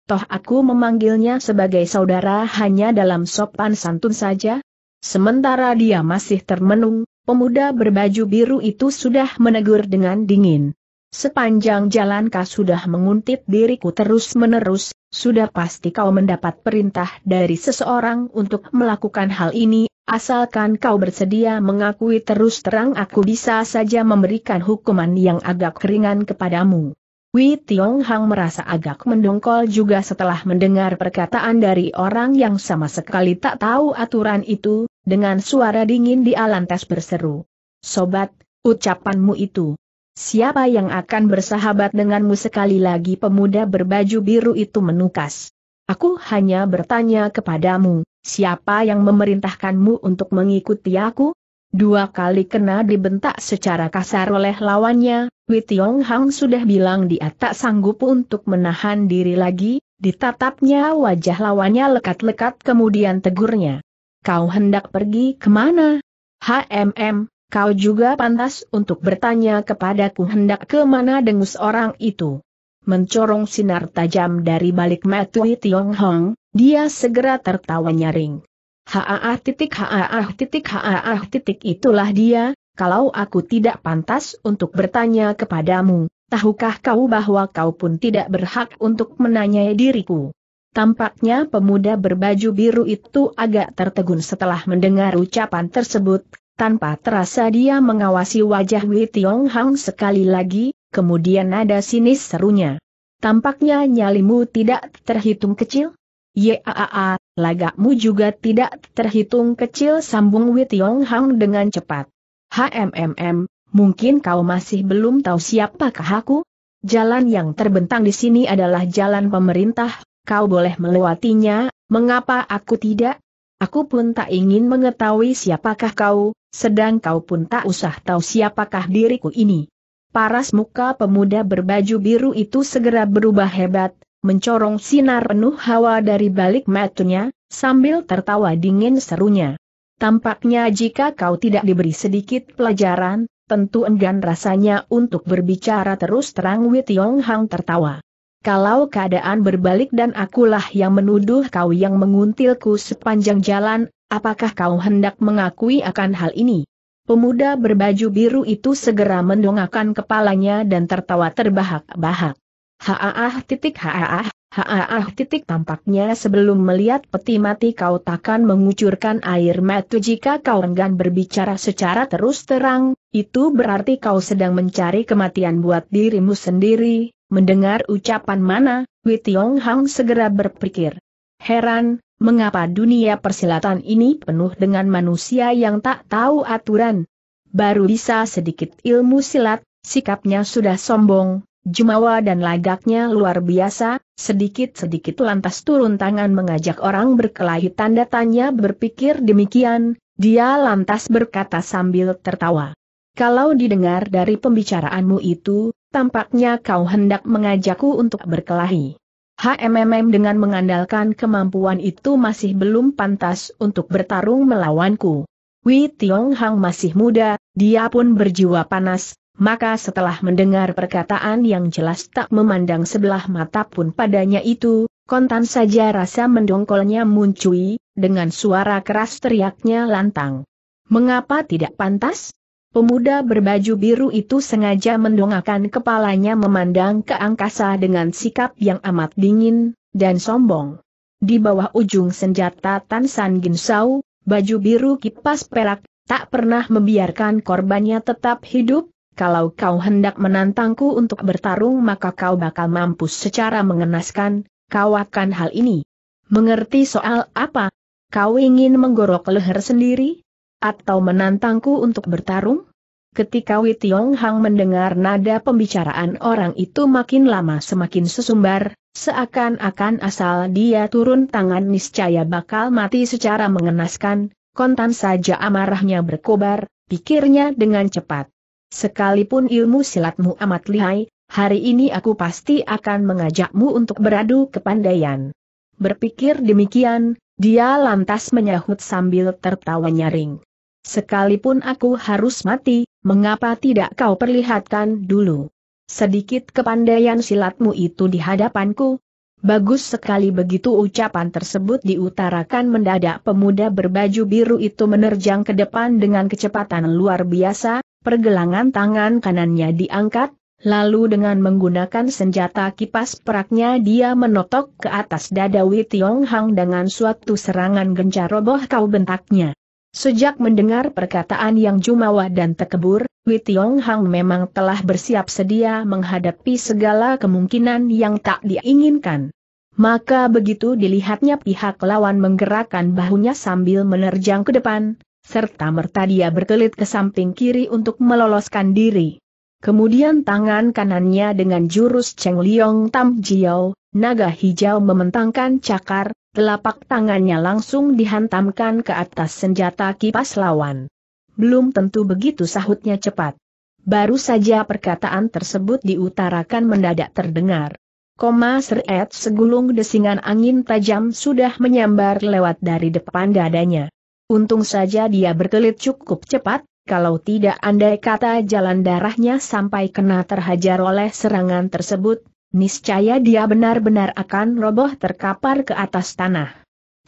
Toh aku memanggilnya sebagai saudara hanya dalam sopan santun saja. Sementara dia masih termenung, pemuda berbaju biru itu sudah menegur dengan dingin. Sepanjang jalan kau sudah menguntit diriku terus-menerus, sudah pasti kau mendapat perintah dari seseorang untuk melakukan hal ini, Asalkan kau bersedia mengakui terus terang aku bisa saja memberikan hukuman yang agak ringan kepadamu. Wei Tiong Hang merasa agak mendongkol juga setelah mendengar perkataan dari orang yang sama sekali tak tahu aturan itu, dengan suara dingin di lantas berseru. Sobat, ucapanmu itu. Siapa yang akan bersahabat denganmu sekali lagi pemuda berbaju biru itu menukas. Aku hanya bertanya kepadamu, Siapa yang memerintahkanmu untuk mengikuti aku? Dua kali kena dibentak secara kasar oleh lawannya, Witiong Hang sudah bilang dia tak sanggup untuk menahan diri lagi, ditatapnya wajah lawannya lekat-lekat kemudian tegurnya. Kau hendak pergi kemana? HMM, kau juga pantas untuk bertanya kepadaku hendak kemana dengus orang itu mencorong sinar tajam dari balik Matui Tiong Hong, dia segera tertawa nyaring. Haah titik haah titik haah titik itulah dia, kalau aku tidak pantas untuk bertanya kepadamu, tahukah kau bahwa kau pun tidak berhak untuk menanyai diriku? Tampaknya pemuda berbaju biru itu agak tertegun setelah mendengar ucapan tersebut, tanpa terasa dia mengawasi wajah Wei Tiong Hang sekali lagi, kemudian ada sinis serunya. Tampaknya nyalimu tidak terhitung kecil? Yaa, lagakmu juga tidak terhitung kecil sambung Witiong Hang dengan cepat. HMMM, mungkin kau masih belum tahu siapakah aku? Jalan yang terbentang di sini adalah jalan pemerintah, kau boleh melewatinya, mengapa aku tidak? Aku pun tak ingin mengetahui siapakah kau, sedang kau pun tak usah tahu siapakah diriku ini. Paras muka pemuda berbaju biru itu segera berubah hebat, mencorong sinar penuh hawa dari balik matanya, sambil tertawa dingin serunya. Tampaknya jika kau tidak diberi sedikit pelajaran, tentu enggan rasanya untuk berbicara terus terang Wei Yong Hang tertawa. Kalau keadaan berbalik dan akulah yang menuduh kau yang menguntilku sepanjang jalan, apakah kau hendak mengakui akan hal ini? Pemuda berbaju biru itu segera mendongakkan kepalanya dan tertawa terbahak-bahak. Haaah titik haaah, haaah titik tampaknya sebelum melihat peti mati kau takkan mengucurkan air mata jika kau enggan berbicara secara terus terang, itu berarti kau sedang mencari kematian buat dirimu sendiri, mendengar ucapan mana, Wei Tiong Hang segera berpikir. Heran, mengapa dunia persilatan ini penuh dengan manusia yang tak tahu aturan. Baru bisa sedikit ilmu silat, sikapnya sudah sombong, jumawa dan lagaknya luar biasa, sedikit-sedikit lantas turun tangan mengajak orang berkelahi tanda tanya berpikir demikian, dia lantas berkata sambil tertawa. Kalau didengar dari pembicaraanmu itu, tampaknya kau hendak mengajakku untuk berkelahi. HMMM dengan mengandalkan kemampuan itu masih belum pantas untuk bertarung melawanku. Wei Tiong Hang masih muda, dia pun berjiwa panas, maka setelah mendengar perkataan yang jelas tak memandang sebelah mata pun padanya itu, kontan saja rasa mendongkolnya muncul, dengan suara keras teriaknya lantang. Mengapa tidak pantas? Pemuda berbaju biru itu sengaja mendongakkan kepalanya memandang ke angkasa dengan sikap yang amat dingin dan sombong. Di bawah ujung senjata Tan San Ginsau, baju biru kipas perak, tak pernah membiarkan korbannya tetap hidup, kalau kau hendak menantangku untuk bertarung maka kau bakal mampus secara mengenaskan, kau akan hal ini. Mengerti soal apa? Kau ingin menggorok leher sendiri? Atau menantangku untuk bertarung? Ketika Wei Tiong Hang mendengar nada pembicaraan orang itu makin lama semakin sesumbar, seakan-akan asal dia turun tangan niscaya bakal mati secara mengenaskan, kontan saja amarahnya berkobar, pikirnya dengan cepat. Sekalipun ilmu silatmu amat lihai, hari ini aku pasti akan mengajakmu untuk beradu kepandaian. Berpikir demikian, dia lantas menyahut sambil tertawa nyaring. Sekalipun aku harus mati, mengapa tidak kau perlihatkan dulu? Sedikit kepandaian silatmu itu di hadapanku, Bagus sekali begitu ucapan tersebut diutarakan mendadak pemuda berbaju biru itu menerjang ke depan dengan kecepatan luar biasa, pergelangan tangan kanannya diangkat, lalu dengan menggunakan senjata kipas peraknya dia menotok ke atas dada Wei Tiong Hang dengan suatu serangan gencar roboh kau bentaknya. Sejak mendengar perkataan yang jumawa dan tekebur, Witiong Hang memang telah bersiap sedia menghadapi segala kemungkinan yang tak diinginkan. Maka begitu dilihatnya pihak lawan menggerakkan bahunya sambil menerjang ke depan, serta merta dia berkelit ke samping kiri untuk meloloskan diri. Kemudian tangan kanannya dengan jurus Cheng Liong Tam Jiao, naga hijau mementangkan cakar, telapak tangannya langsung dihantamkan ke atas senjata kipas lawan. Belum tentu begitu sahutnya cepat. Baru saja perkataan tersebut diutarakan mendadak terdengar. Koma seret segulung desingan angin tajam sudah menyambar lewat dari depan dadanya. Untung saja dia berkelit cukup cepat, kalau tidak andai kata jalan darahnya sampai kena terhajar oleh serangan tersebut, niscaya dia benar-benar akan roboh terkapar ke atas tanah.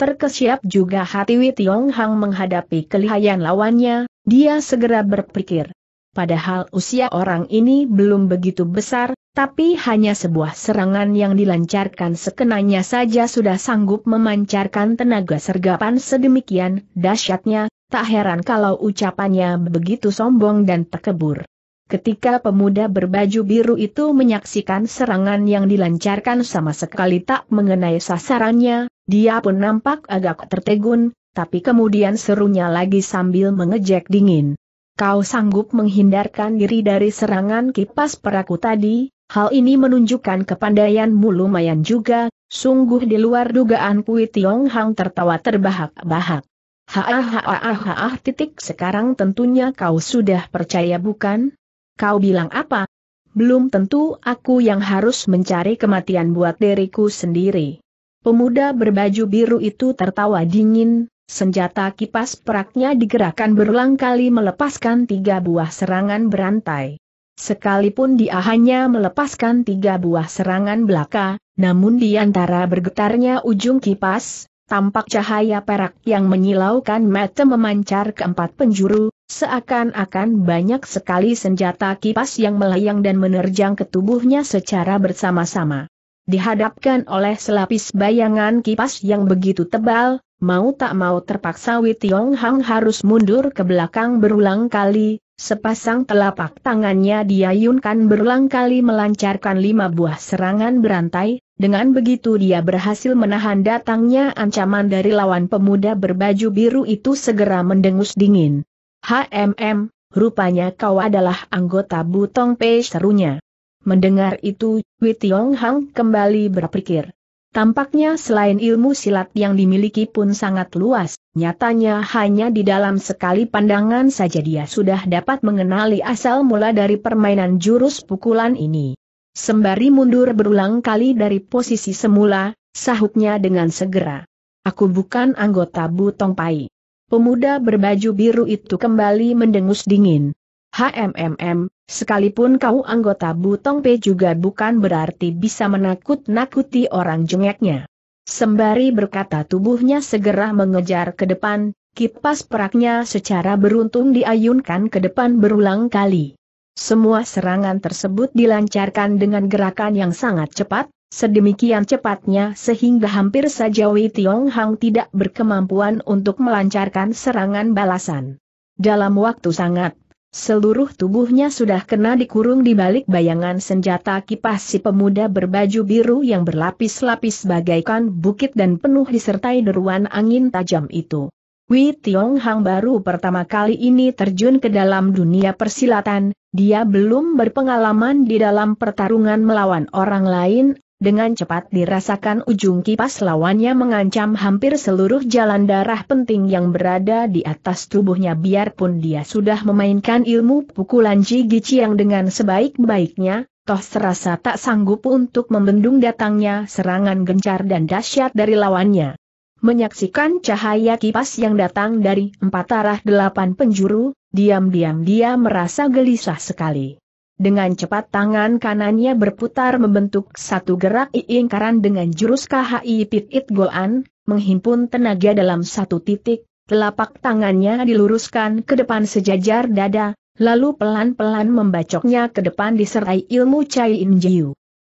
Terkesiap juga hati Wei Tiong Hang menghadapi kelihayan lawannya, dia segera berpikir. Padahal usia orang ini belum begitu besar, tapi hanya sebuah serangan yang dilancarkan sekenanya saja sudah sanggup memancarkan tenaga sergapan sedemikian dahsyatnya, tak heran kalau ucapannya begitu sombong dan terkebur. Ketika pemuda berbaju biru itu menyaksikan serangan yang dilancarkan sama sekali tak mengenai sasarannya, dia pun nampak agak tertegun, tapi kemudian serunya lagi sambil mengejek dingin. Kau sanggup menghindarkan diri dari serangan kipas peraku tadi, hal ini menunjukkan kepandaianmu lumayan juga, sungguh di luar dugaan Kui Tiong Hang tertawa terbahak-bahak. ha ha ha. titik sekarang tentunya kau sudah percaya bukan? Kau bilang apa? Belum tentu aku yang harus mencari kematian buat diriku sendiri. Pemuda berbaju biru itu tertawa dingin, senjata kipas peraknya digerakkan berulang kali melepaskan tiga buah serangan berantai. Sekalipun dia hanya melepaskan tiga buah serangan belaka, namun di antara bergetarnya ujung kipas, tampak cahaya perak yang menyilaukan mata memancar ke empat penjuru, Seakan-akan banyak sekali senjata kipas yang melayang dan menerjang ke tubuhnya secara bersama-sama. Dihadapkan oleh selapis bayangan kipas yang begitu tebal, mau tak mau terpaksa Witiong Hang harus mundur ke belakang berulang kali, sepasang telapak tangannya diayunkan berulang kali melancarkan lima buah serangan berantai, dengan begitu dia berhasil menahan datangnya ancaman dari lawan pemuda berbaju biru itu segera mendengus dingin. HMM, rupanya kau adalah anggota Butong Pei serunya. Mendengar itu, Wei Tiong Hang kembali berpikir. Tampaknya selain ilmu silat yang dimiliki pun sangat luas, nyatanya hanya di dalam sekali pandangan saja dia sudah dapat mengenali asal mula dari permainan jurus pukulan ini. Sembari mundur berulang kali dari posisi semula, sahutnya dengan segera. Aku bukan anggota Butong Pai. Pemuda berbaju biru itu kembali mendengus dingin. HMMM, sekalipun kau anggota Butong P juga bukan berarti bisa menakut-nakuti orang jengeknya. Sembari berkata tubuhnya segera mengejar ke depan, kipas peraknya secara beruntung diayunkan ke depan berulang kali. Semua serangan tersebut dilancarkan dengan gerakan yang sangat cepat, Sedemikian cepatnya sehingga hampir saja Wei Tiong Hang tidak berkemampuan untuk melancarkan serangan balasan. Dalam waktu sangat, seluruh tubuhnya sudah kena dikurung di balik bayangan senjata kipas si pemuda berbaju biru yang berlapis-lapis bagaikan bukit dan penuh disertai deruan angin tajam itu. Wei Tiong Hang baru pertama kali ini terjun ke dalam dunia persilatan, dia belum berpengalaman di dalam pertarungan melawan orang lain, dengan cepat dirasakan ujung kipas lawannya mengancam hampir seluruh jalan darah penting yang berada di atas tubuhnya biarpun dia sudah memainkan ilmu pukulan Jigi yang dengan sebaik-baiknya, toh serasa tak sanggup untuk membendung datangnya serangan gencar dan dahsyat dari lawannya. Menyaksikan cahaya kipas yang datang dari empat arah delapan penjuru, diam-diam dia merasa gelisah sekali. Dengan cepat tangan kanannya berputar membentuk satu gerak ingkaran dengan jurus KHI Pit It Goan, menghimpun tenaga dalam satu titik, telapak tangannya diluruskan ke depan sejajar dada, lalu pelan-pelan membacoknya ke depan disertai ilmu Cai In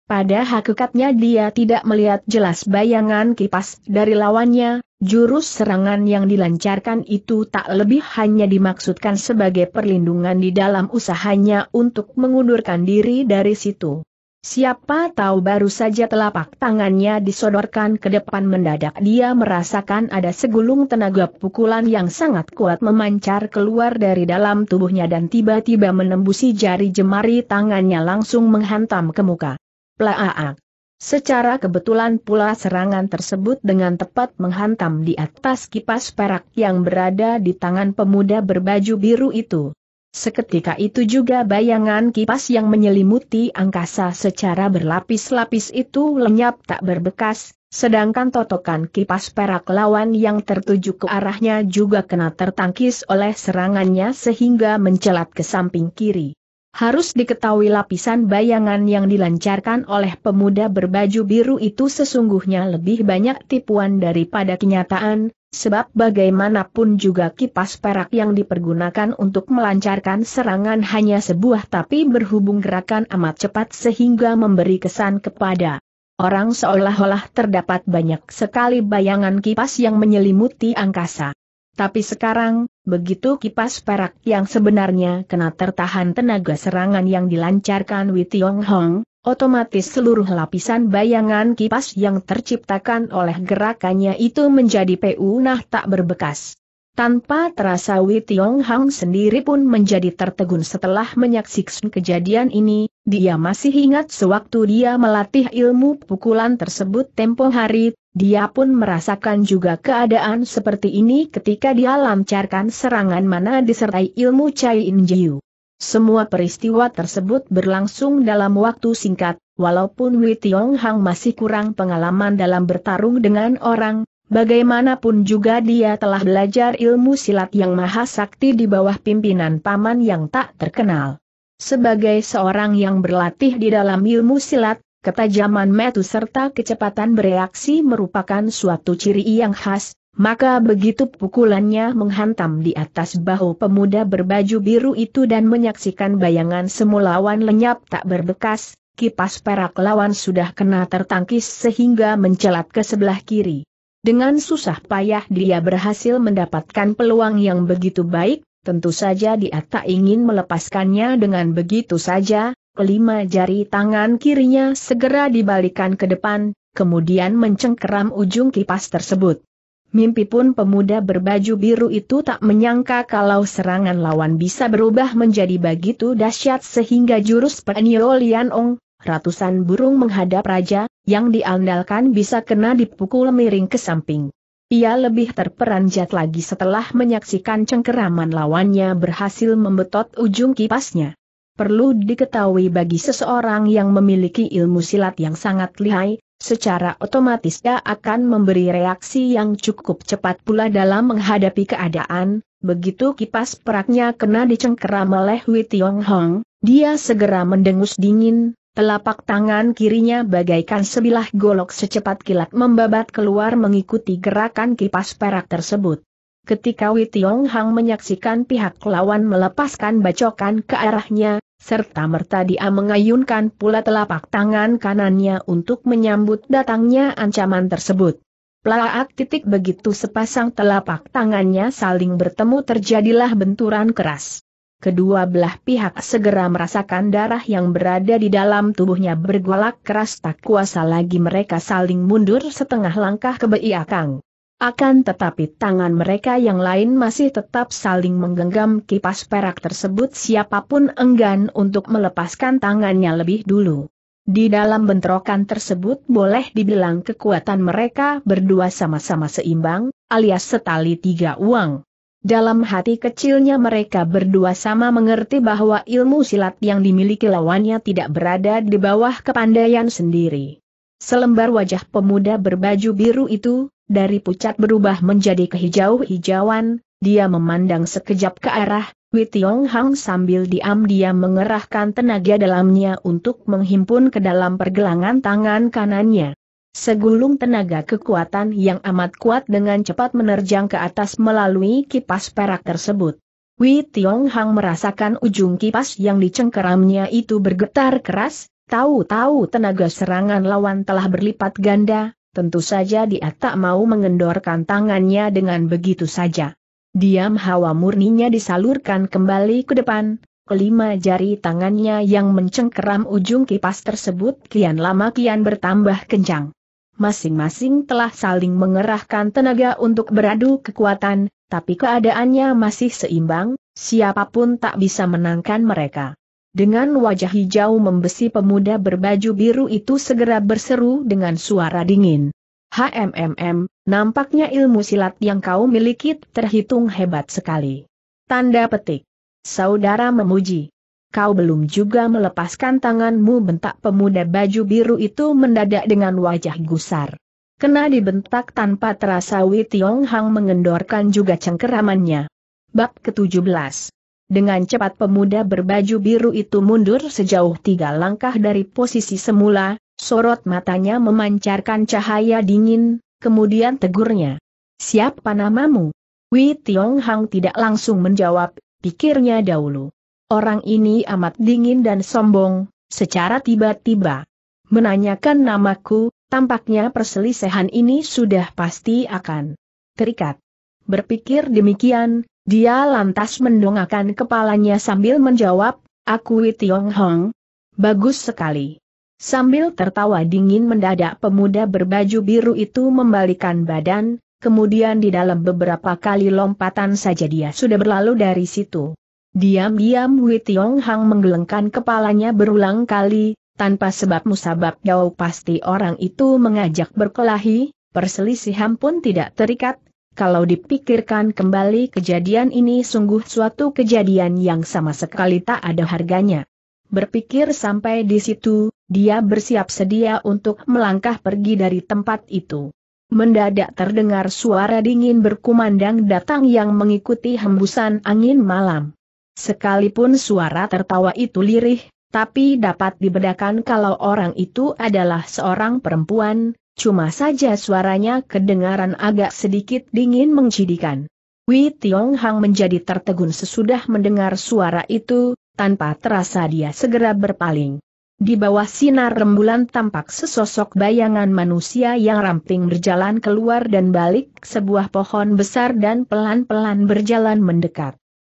pada hakikatnya dia tidak melihat jelas bayangan kipas dari lawannya, jurus serangan yang dilancarkan itu tak lebih hanya dimaksudkan sebagai perlindungan di dalam usahanya untuk mengundurkan diri dari situ. Siapa tahu baru saja telapak tangannya disodorkan ke depan mendadak dia merasakan ada segulung tenaga pukulan yang sangat kuat memancar keluar dari dalam tubuhnya dan tiba-tiba menembusi jari jemari tangannya langsung menghantam ke muka. Plaaak. Secara kebetulan pula serangan tersebut dengan tepat menghantam di atas kipas perak yang berada di tangan pemuda berbaju biru itu. Seketika itu juga bayangan kipas yang menyelimuti angkasa secara berlapis-lapis itu lenyap tak berbekas, sedangkan totokan kipas perak lawan yang tertuju ke arahnya juga kena tertangkis oleh serangannya sehingga mencelat ke samping kiri harus diketahui lapisan bayangan yang dilancarkan oleh pemuda berbaju biru itu sesungguhnya lebih banyak tipuan daripada kenyataan, sebab bagaimanapun juga kipas perak yang dipergunakan untuk melancarkan serangan hanya sebuah tapi berhubung gerakan amat cepat sehingga memberi kesan kepada orang seolah-olah terdapat banyak sekali bayangan kipas yang menyelimuti angkasa. Tapi sekarang, begitu kipas perak yang sebenarnya kena tertahan tenaga serangan yang dilancarkan Wei Tiong Hong, otomatis seluruh lapisan bayangan kipas yang terciptakan oleh gerakannya itu menjadi punah tak berbekas. Tanpa terasa Wei Tiong Hang sendiri pun menjadi tertegun setelah menyaksikan kejadian ini, dia masih ingat sewaktu dia melatih ilmu pukulan tersebut tempo hari, dia pun merasakan juga keadaan seperti ini ketika dia lancarkan serangan mana disertai ilmu Chai In Jiu. Semua peristiwa tersebut berlangsung dalam waktu singkat, walaupun Wei Tiong Hang masih kurang pengalaman dalam bertarung dengan orang, Bagaimanapun juga dia telah belajar ilmu silat yang maha sakti di bawah pimpinan paman yang tak terkenal. Sebagai seorang yang berlatih di dalam ilmu silat, ketajaman metu serta kecepatan bereaksi merupakan suatu ciri yang khas, maka begitu pukulannya menghantam di atas bahu pemuda berbaju biru itu dan menyaksikan bayangan semulawan lenyap tak berbekas, kipas perak lawan sudah kena tertangkis sehingga mencelat ke sebelah kiri. Dengan susah payah dia berhasil mendapatkan peluang yang begitu baik, tentu saja dia tak ingin melepaskannya dengan begitu saja, kelima jari tangan kirinya segera dibalikan ke depan, kemudian mencengkeram ujung kipas tersebut. Mimpi pun pemuda berbaju biru itu tak menyangka kalau serangan lawan bisa berubah menjadi begitu dahsyat sehingga jurus Penyolian Ong, ratusan burung menghadap raja, yang diandalkan bisa kena dipukul miring ke samping. Ia lebih terperanjat lagi setelah menyaksikan cengkeraman lawannya berhasil membetot ujung kipasnya. Perlu diketahui bagi seseorang yang memiliki ilmu silat yang sangat lihai, secara otomatis ia akan memberi reaksi yang cukup cepat pula dalam menghadapi keadaan, begitu kipas peraknya kena dicengkeram oleh Hui Tiong Hong, dia segera mendengus dingin, Telapak tangan kirinya bagaikan sebilah golok secepat kilat membabat keluar mengikuti gerakan kipas perak tersebut. Ketika Wei Tiong Hang menyaksikan pihak lawan melepaskan bacokan ke arahnya, serta merta dia mengayunkan pula telapak tangan kanannya untuk menyambut datangnya ancaman tersebut. Pelaak titik begitu sepasang telapak tangannya saling bertemu terjadilah benturan keras kedua belah pihak segera merasakan darah yang berada di dalam tubuhnya bergolak keras tak kuasa lagi mereka saling mundur setengah langkah ke belakang. Akan tetapi tangan mereka yang lain masih tetap saling menggenggam kipas perak tersebut siapapun enggan untuk melepaskan tangannya lebih dulu. Di dalam bentrokan tersebut boleh dibilang kekuatan mereka berdua sama-sama seimbang, alias setali tiga uang. Dalam hati kecilnya mereka berdua sama mengerti bahwa ilmu silat yang dimiliki lawannya tidak berada di bawah kepandaian sendiri. Selembar wajah pemuda berbaju biru itu, dari pucat berubah menjadi kehijau-hijauan, dia memandang sekejap ke arah Wei Tiong Hang sambil diam dia mengerahkan tenaga dalamnya untuk menghimpun ke dalam pergelangan tangan kanannya. Segulung tenaga kekuatan yang amat kuat dengan cepat menerjang ke atas melalui kipas perak tersebut. Wei Tiong Hang merasakan ujung kipas yang dicengkeramnya itu bergetar keras, tahu-tahu tenaga serangan lawan telah berlipat ganda, tentu saja dia tak mau mengendorkan tangannya dengan begitu saja. Diam hawa murninya disalurkan kembali ke depan, kelima jari tangannya yang mencengkeram ujung kipas tersebut kian lama kian bertambah kencang masing-masing telah saling mengerahkan tenaga untuk beradu kekuatan, tapi keadaannya masih seimbang, siapapun tak bisa menangkan mereka. Dengan wajah hijau membesi pemuda berbaju biru itu segera berseru dengan suara dingin. HMMM, nampaknya ilmu silat yang kau miliki terhitung hebat sekali. Tanda petik. Saudara memuji kau belum juga melepaskan tanganmu bentak pemuda baju biru itu mendadak dengan wajah gusar. Kena dibentak tanpa terasa Wei Tiong Hang mengendorkan juga cengkeramannya. Bab ke-17 Dengan cepat pemuda berbaju biru itu mundur sejauh tiga langkah dari posisi semula, sorot matanya memancarkan cahaya dingin, kemudian tegurnya. Siapa namamu? Wei Tiong Hang tidak langsung menjawab, pikirnya dahulu. Orang ini amat dingin dan sombong, secara tiba-tiba. Menanyakan namaku, tampaknya perselisihan ini sudah pasti akan terikat. Berpikir demikian, dia lantas mendongakkan kepalanya sambil menjawab, Aku Tiong Hong. Bagus sekali. Sambil tertawa dingin mendadak pemuda berbaju biru itu membalikan badan, kemudian di dalam beberapa kali lompatan saja dia sudah berlalu dari situ. Diam-diam Wei Tiong Hang menggelengkan kepalanya berulang kali, tanpa sebab musabab jauh pasti orang itu mengajak berkelahi, perselisihan pun tidak terikat, kalau dipikirkan kembali kejadian ini sungguh suatu kejadian yang sama sekali tak ada harganya. Berpikir sampai di situ, dia bersiap sedia untuk melangkah pergi dari tempat itu. Mendadak terdengar suara dingin berkumandang datang yang mengikuti hembusan angin malam. Sekalipun suara tertawa itu lirih, tapi dapat dibedakan kalau orang itu adalah seorang perempuan, cuma saja suaranya kedengaran agak sedikit dingin mencidikan. Wei Tiong Hang menjadi tertegun sesudah mendengar suara itu, tanpa terasa dia segera berpaling. Di bawah sinar rembulan tampak sesosok bayangan manusia yang ramping berjalan keluar dan balik sebuah pohon besar dan pelan-pelan berjalan mendekat.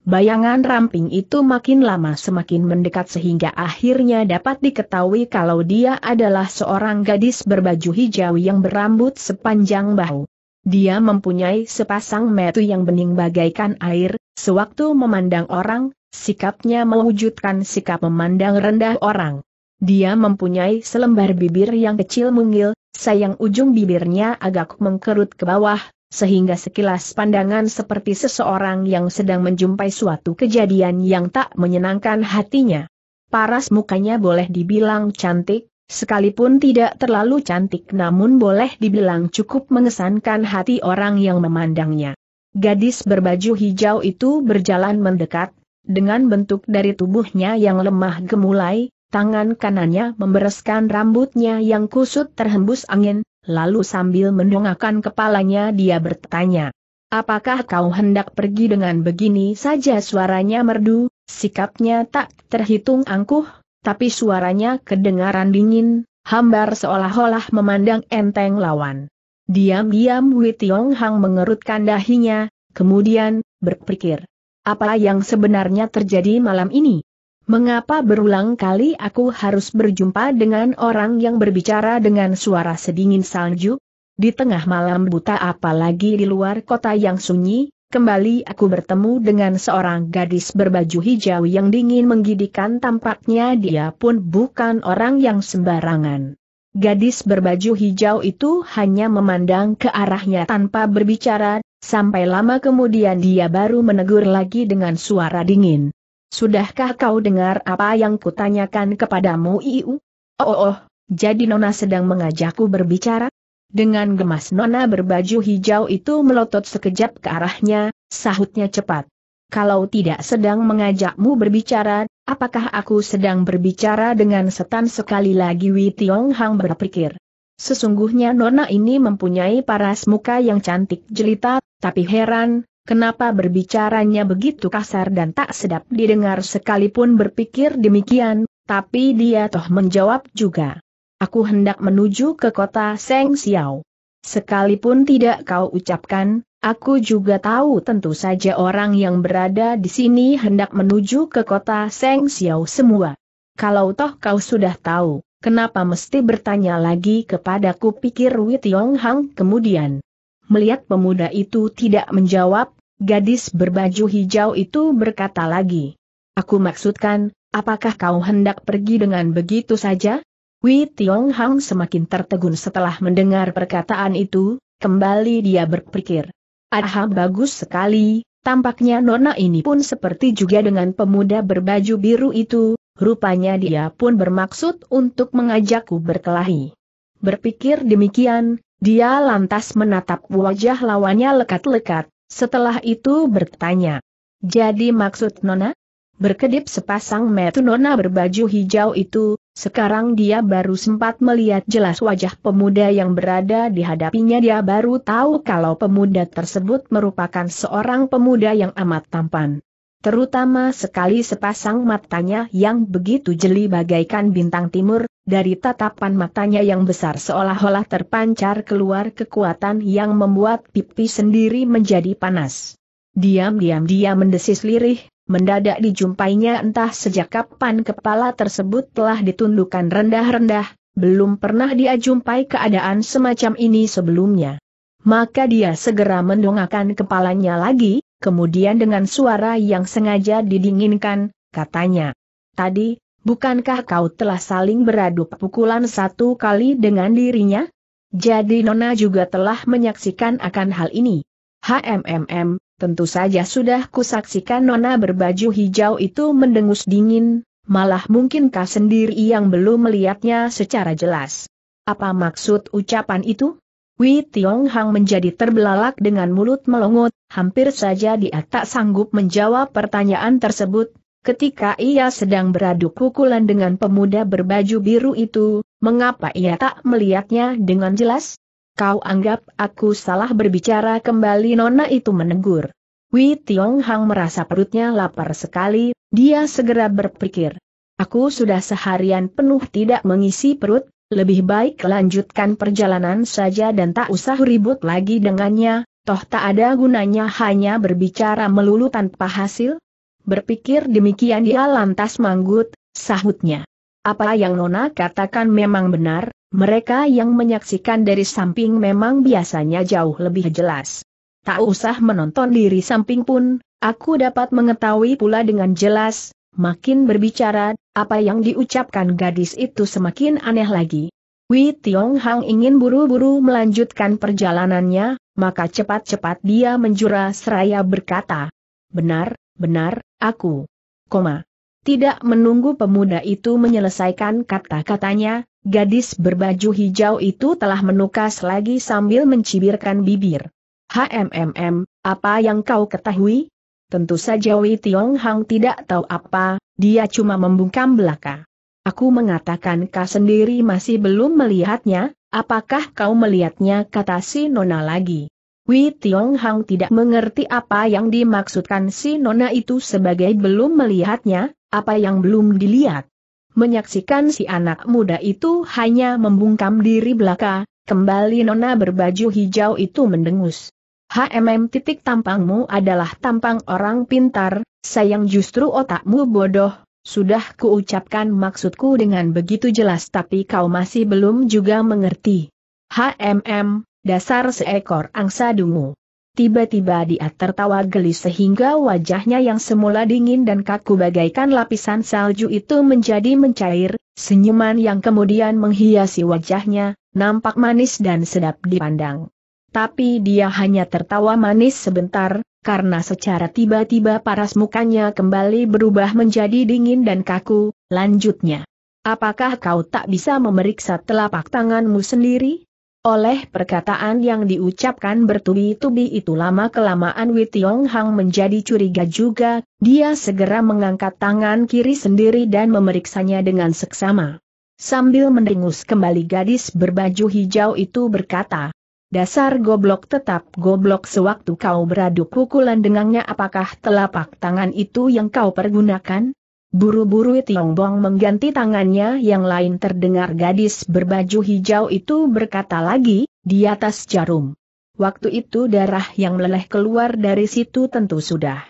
Bayangan ramping itu makin lama semakin mendekat sehingga akhirnya dapat diketahui kalau dia adalah seorang gadis berbaju hijau yang berambut sepanjang bahu. Dia mempunyai sepasang metu yang bening bagaikan air, sewaktu memandang orang, sikapnya mewujudkan sikap memandang rendah orang. Dia mempunyai selembar bibir yang kecil mungil, sayang ujung bibirnya agak mengkerut ke bawah, sehingga sekilas pandangan seperti seseorang yang sedang menjumpai suatu kejadian yang tak menyenangkan hatinya. Paras mukanya boleh dibilang cantik, sekalipun tidak terlalu cantik namun boleh dibilang cukup mengesankan hati orang yang memandangnya. Gadis berbaju hijau itu berjalan mendekat, dengan bentuk dari tubuhnya yang lemah gemulai, tangan kanannya membereskan rambutnya yang kusut terhembus angin, lalu sambil mendongakkan kepalanya dia bertanya. Apakah kau hendak pergi dengan begini saja suaranya merdu, sikapnya tak terhitung angkuh, tapi suaranya kedengaran dingin, hambar seolah-olah memandang enteng lawan. Diam-diam Wei Tiong Hang mengerutkan dahinya, kemudian, berpikir. Apa yang sebenarnya terjadi malam ini? Mengapa berulang kali aku harus berjumpa dengan orang yang berbicara dengan suara sedingin salju? Di tengah malam buta apalagi di luar kota yang sunyi, kembali aku bertemu dengan seorang gadis berbaju hijau yang dingin menggidikan tampaknya dia pun bukan orang yang sembarangan. Gadis berbaju hijau itu hanya memandang ke arahnya tanpa berbicara, sampai lama kemudian dia baru menegur lagi dengan suara dingin. Sudahkah kau dengar apa yang kutanyakan kepadamu Iu? Oh, oh, oh, jadi Nona sedang mengajakku berbicara? Dengan gemas Nona berbaju hijau itu melotot sekejap ke arahnya, sahutnya cepat. Kalau tidak sedang mengajakmu berbicara, apakah aku sedang berbicara dengan setan sekali lagi Wei Tiong Hang berpikir. Sesungguhnya Nona ini mempunyai paras muka yang cantik jelita, tapi heran, Kenapa berbicaranya begitu kasar dan tak sedap didengar sekalipun berpikir demikian, tapi dia toh menjawab juga. Aku hendak menuju ke kota Seng Xiao. Sekalipun tidak kau ucapkan, aku juga tahu tentu saja orang yang berada di sini hendak menuju ke kota Seng Xiao semua. Kalau toh kau sudah tahu, kenapa mesti bertanya lagi kepadaku pikir Wei Tiong Hang kemudian. Melihat pemuda itu tidak menjawab, Gadis berbaju hijau itu berkata lagi. Aku maksudkan, apakah kau hendak pergi dengan begitu saja? Wei Tiong Hang semakin tertegun setelah mendengar perkataan itu, kembali dia berpikir. Aha bagus sekali, tampaknya nona ini pun seperti juga dengan pemuda berbaju biru itu, rupanya dia pun bermaksud untuk mengajakku berkelahi. Berpikir demikian, dia lantas menatap wajah lawannya lekat-lekat, setelah itu bertanya, jadi maksud Nona? Berkedip sepasang metu Nona berbaju hijau itu, sekarang dia baru sempat melihat jelas wajah pemuda yang berada di hadapinya dia baru tahu kalau pemuda tersebut merupakan seorang pemuda yang amat tampan. Terutama sekali sepasang matanya yang begitu jeli bagaikan bintang timur, dari tatapan matanya yang besar seolah-olah terpancar keluar kekuatan yang membuat pipi sendiri menjadi panas. Diam-diam dia mendesis lirih, mendadak dijumpainya entah sejak kapan kepala tersebut telah ditundukkan rendah-rendah, belum pernah dia jumpai keadaan semacam ini sebelumnya. Maka dia segera mendongakkan kepalanya lagi, kemudian dengan suara yang sengaja didinginkan, katanya. Tadi, bukankah kau telah saling beradu pukulan satu kali dengan dirinya? Jadi Nona juga telah menyaksikan akan hal ini. HMMM, tentu saja sudah kusaksikan Nona berbaju hijau itu mendengus dingin, malah mungkinkah sendiri yang belum melihatnya secara jelas. Apa maksud ucapan itu? Wei Tiong Hang menjadi terbelalak dengan mulut melongot, hampir saja dia tak sanggup menjawab pertanyaan tersebut, Ketika ia sedang beradu pukulan dengan pemuda berbaju biru itu, mengapa ia tak melihatnya dengan jelas? Kau anggap aku salah berbicara kembali Nona itu menegur. Wei Tiong Hang merasa perutnya lapar sekali, dia segera berpikir. Aku sudah seharian penuh tidak mengisi perut, lebih baik lanjutkan perjalanan saja dan tak usah ribut lagi dengannya, toh tak ada gunanya hanya berbicara melulu tanpa hasil? Berpikir demikian dia lantas manggut, sahutnya. Apa yang Nona katakan memang benar, mereka yang menyaksikan dari samping memang biasanya jauh lebih jelas. Tak usah menonton diri samping pun, aku dapat mengetahui pula dengan jelas, makin berbicara, apa yang diucapkan gadis itu semakin aneh lagi. Wei Tiong Hang ingin buru-buru melanjutkan perjalanannya, maka cepat-cepat dia menjura seraya berkata. Benar, benar, aku. Koma. Tidak menunggu pemuda itu menyelesaikan kata-katanya, gadis berbaju hijau itu telah menukas lagi sambil mencibirkan bibir. HMMM, apa yang kau ketahui? Tentu saja Wei Tiong Hang tidak tahu apa, dia cuma membungkam belaka. Aku mengatakan kau sendiri masih belum melihatnya, apakah kau melihatnya kata si Nona lagi. Wei Tiong Hang tidak mengerti apa yang dimaksudkan si Nona itu sebagai belum melihatnya, apa yang belum dilihat. Menyaksikan si anak muda itu hanya membungkam diri belaka, kembali Nona berbaju hijau itu mendengus. HMM titik tampangmu adalah tampang orang pintar, Sayang justru otakmu bodoh, sudah kuucapkan maksudku dengan begitu jelas tapi kau masih belum juga mengerti. HMM, dasar seekor angsa dungu. Tiba-tiba dia tertawa geli sehingga wajahnya yang semula dingin dan kaku bagaikan lapisan salju itu menjadi mencair, senyuman yang kemudian menghiasi wajahnya, nampak manis dan sedap dipandang. Tapi dia hanya tertawa manis sebentar, karena secara tiba-tiba paras mukanya kembali berubah menjadi dingin dan kaku, lanjutnya. Apakah kau tak bisa memeriksa telapak tanganmu sendiri? Oleh perkataan yang diucapkan bertubi-tubi itu lama-kelamaan Tiong Hang menjadi curiga juga, dia segera mengangkat tangan kiri sendiri dan memeriksanya dengan seksama. Sambil meringus kembali gadis berbaju hijau itu berkata, Dasar goblok tetap goblok sewaktu kau beradu pukulan dengannya apakah telapak tangan itu yang kau pergunakan? Buru-buru Tiong Bong mengganti tangannya yang lain terdengar gadis berbaju hijau itu berkata lagi, di atas jarum. Waktu itu darah yang meleleh keluar dari situ tentu sudah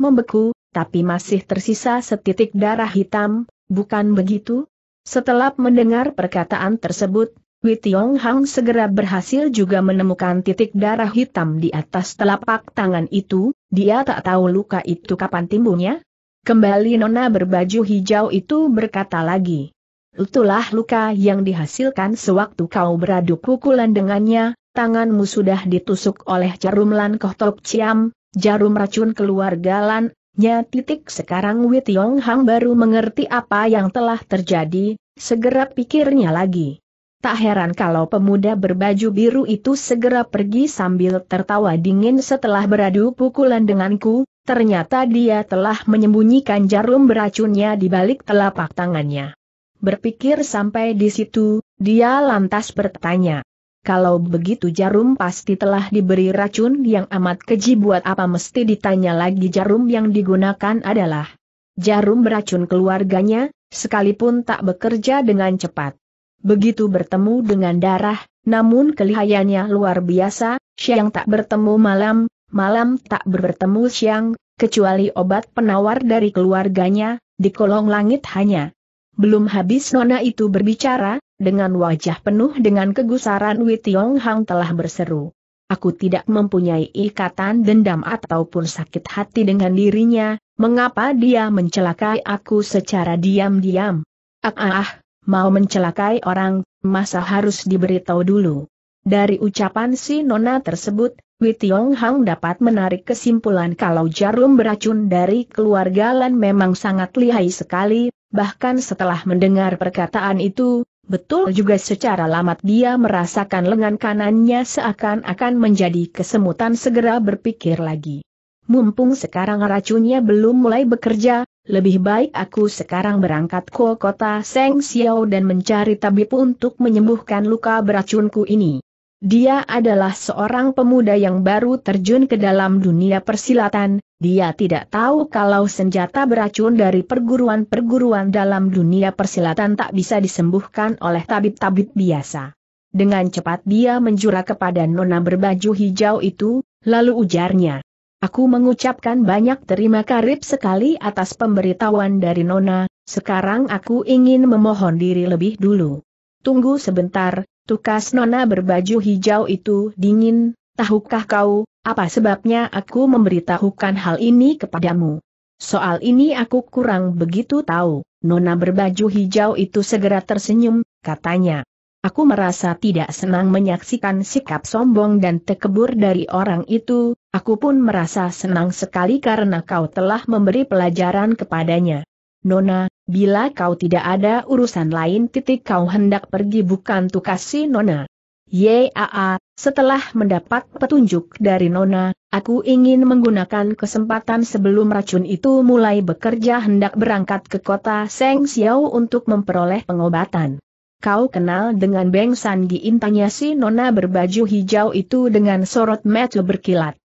membeku, tapi masih tersisa setitik darah hitam, bukan begitu? Setelah mendengar perkataan tersebut, Wei Tiong Hang segera berhasil juga menemukan titik darah hitam di atas telapak tangan itu, dia tak tahu luka itu kapan timbulnya. Kembali nona berbaju hijau itu berkata lagi. Itulah luka yang dihasilkan sewaktu kau beradu pukulan dengannya, tanganmu sudah ditusuk oleh jarum lan kohtok ciam, jarum racun keluar galan. nya titik sekarang Wei Tiong Hang baru mengerti apa yang telah terjadi, segera pikirnya lagi. Tak heran kalau pemuda berbaju biru itu segera pergi sambil tertawa dingin setelah beradu pukulan denganku, ternyata dia telah menyembunyikan jarum beracunnya di balik telapak tangannya. Berpikir sampai di situ, dia lantas bertanya. Kalau begitu jarum pasti telah diberi racun yang amat keji buat apa mesti ditanya lagi jarum yang digunakan adalah jarum beracun keluarganya, sekalipun tak bekerja dengan cepat. Begitu bertemu dengan darah, namun kelihayannya luar biasa, siang tak bertemu malam, malam tak bertemu siang, kecuali obat penawar dari keluarganya, di kolong langit hanya. Belum habis Nona itu berbicara, dengan wajah penuh dengan kegusaran Wei Tiong Hang telah berseru. Aku tidak mempunyai ikatan dendam ataupun sakit hati dengan dirinya, mengapa dia mencelakai aku secara diam-diam? Ah ah ah, mau mencelakai orang, masa harus diberitahu dulu. Dari ucapan si Nona tersebut, Witiong Hang dapat menarik kesimpulan kalau jarum beracun dari keluarga Lan memang sangat lihai sekali, bahkan setelah mendengar perkataan itu, Betul juga secara lamat dia merasakan lengan kanannya seakan-akan menjadi kesemutan segera berpikir lagi mumpung sekarang racunnya belum mulai bekerja, lebih baik aku sekarang berangkat ke kota Seng Xiao dan mencari tabib untuk menyembuhkan luka beracunku ini. Dia adalah seorang pemuda yang baru terjun ke dalam dunia persilatan, dia tidak tahu kalau senjata beracun dari perguruan-perguruan dalam dunia persilatan tak bisa disembuhkan oleh tabib-tabib biasa. Dengan cepat dia menjura kepada nona berbaju hijau itu, lalu ujarnya. Aku mengucapkan banyak terima karib sekali atas pemberitahuan dari Nona, sekarang aku ingin memohon diri lebih dulu. Tunggu sebentar, tukas Nona berbaju hijau itu dingin, tahukah kau, apa sebabnya aku memberitahukan hal ini kepadamu? Soal ini aku kurang begitu tahu, Nona berbaju hijau itu segera tersenyum, katanya. Aku merasa tidak senang menyaksikan sikap sombong dan tekebur dari orang itu, aku pun merasa senang sekali karena kau telah memberi pelajaran kepadanya. Nona, bila kau tidak ada urusan lain titik kau hendak pergi bukan tukasi Nona. Yaa, setelah mendapat petunjuk dari Nona, aku ingin menggunakan kesempatan sebelum racun itu mulai bekerja hendak berangkat ke kota Seng Xiao untuk memperoleh pengobatan kau kenal dengan Beng Sandi intanya si nona berbaju hijau itu dengan sorot mata berkilat.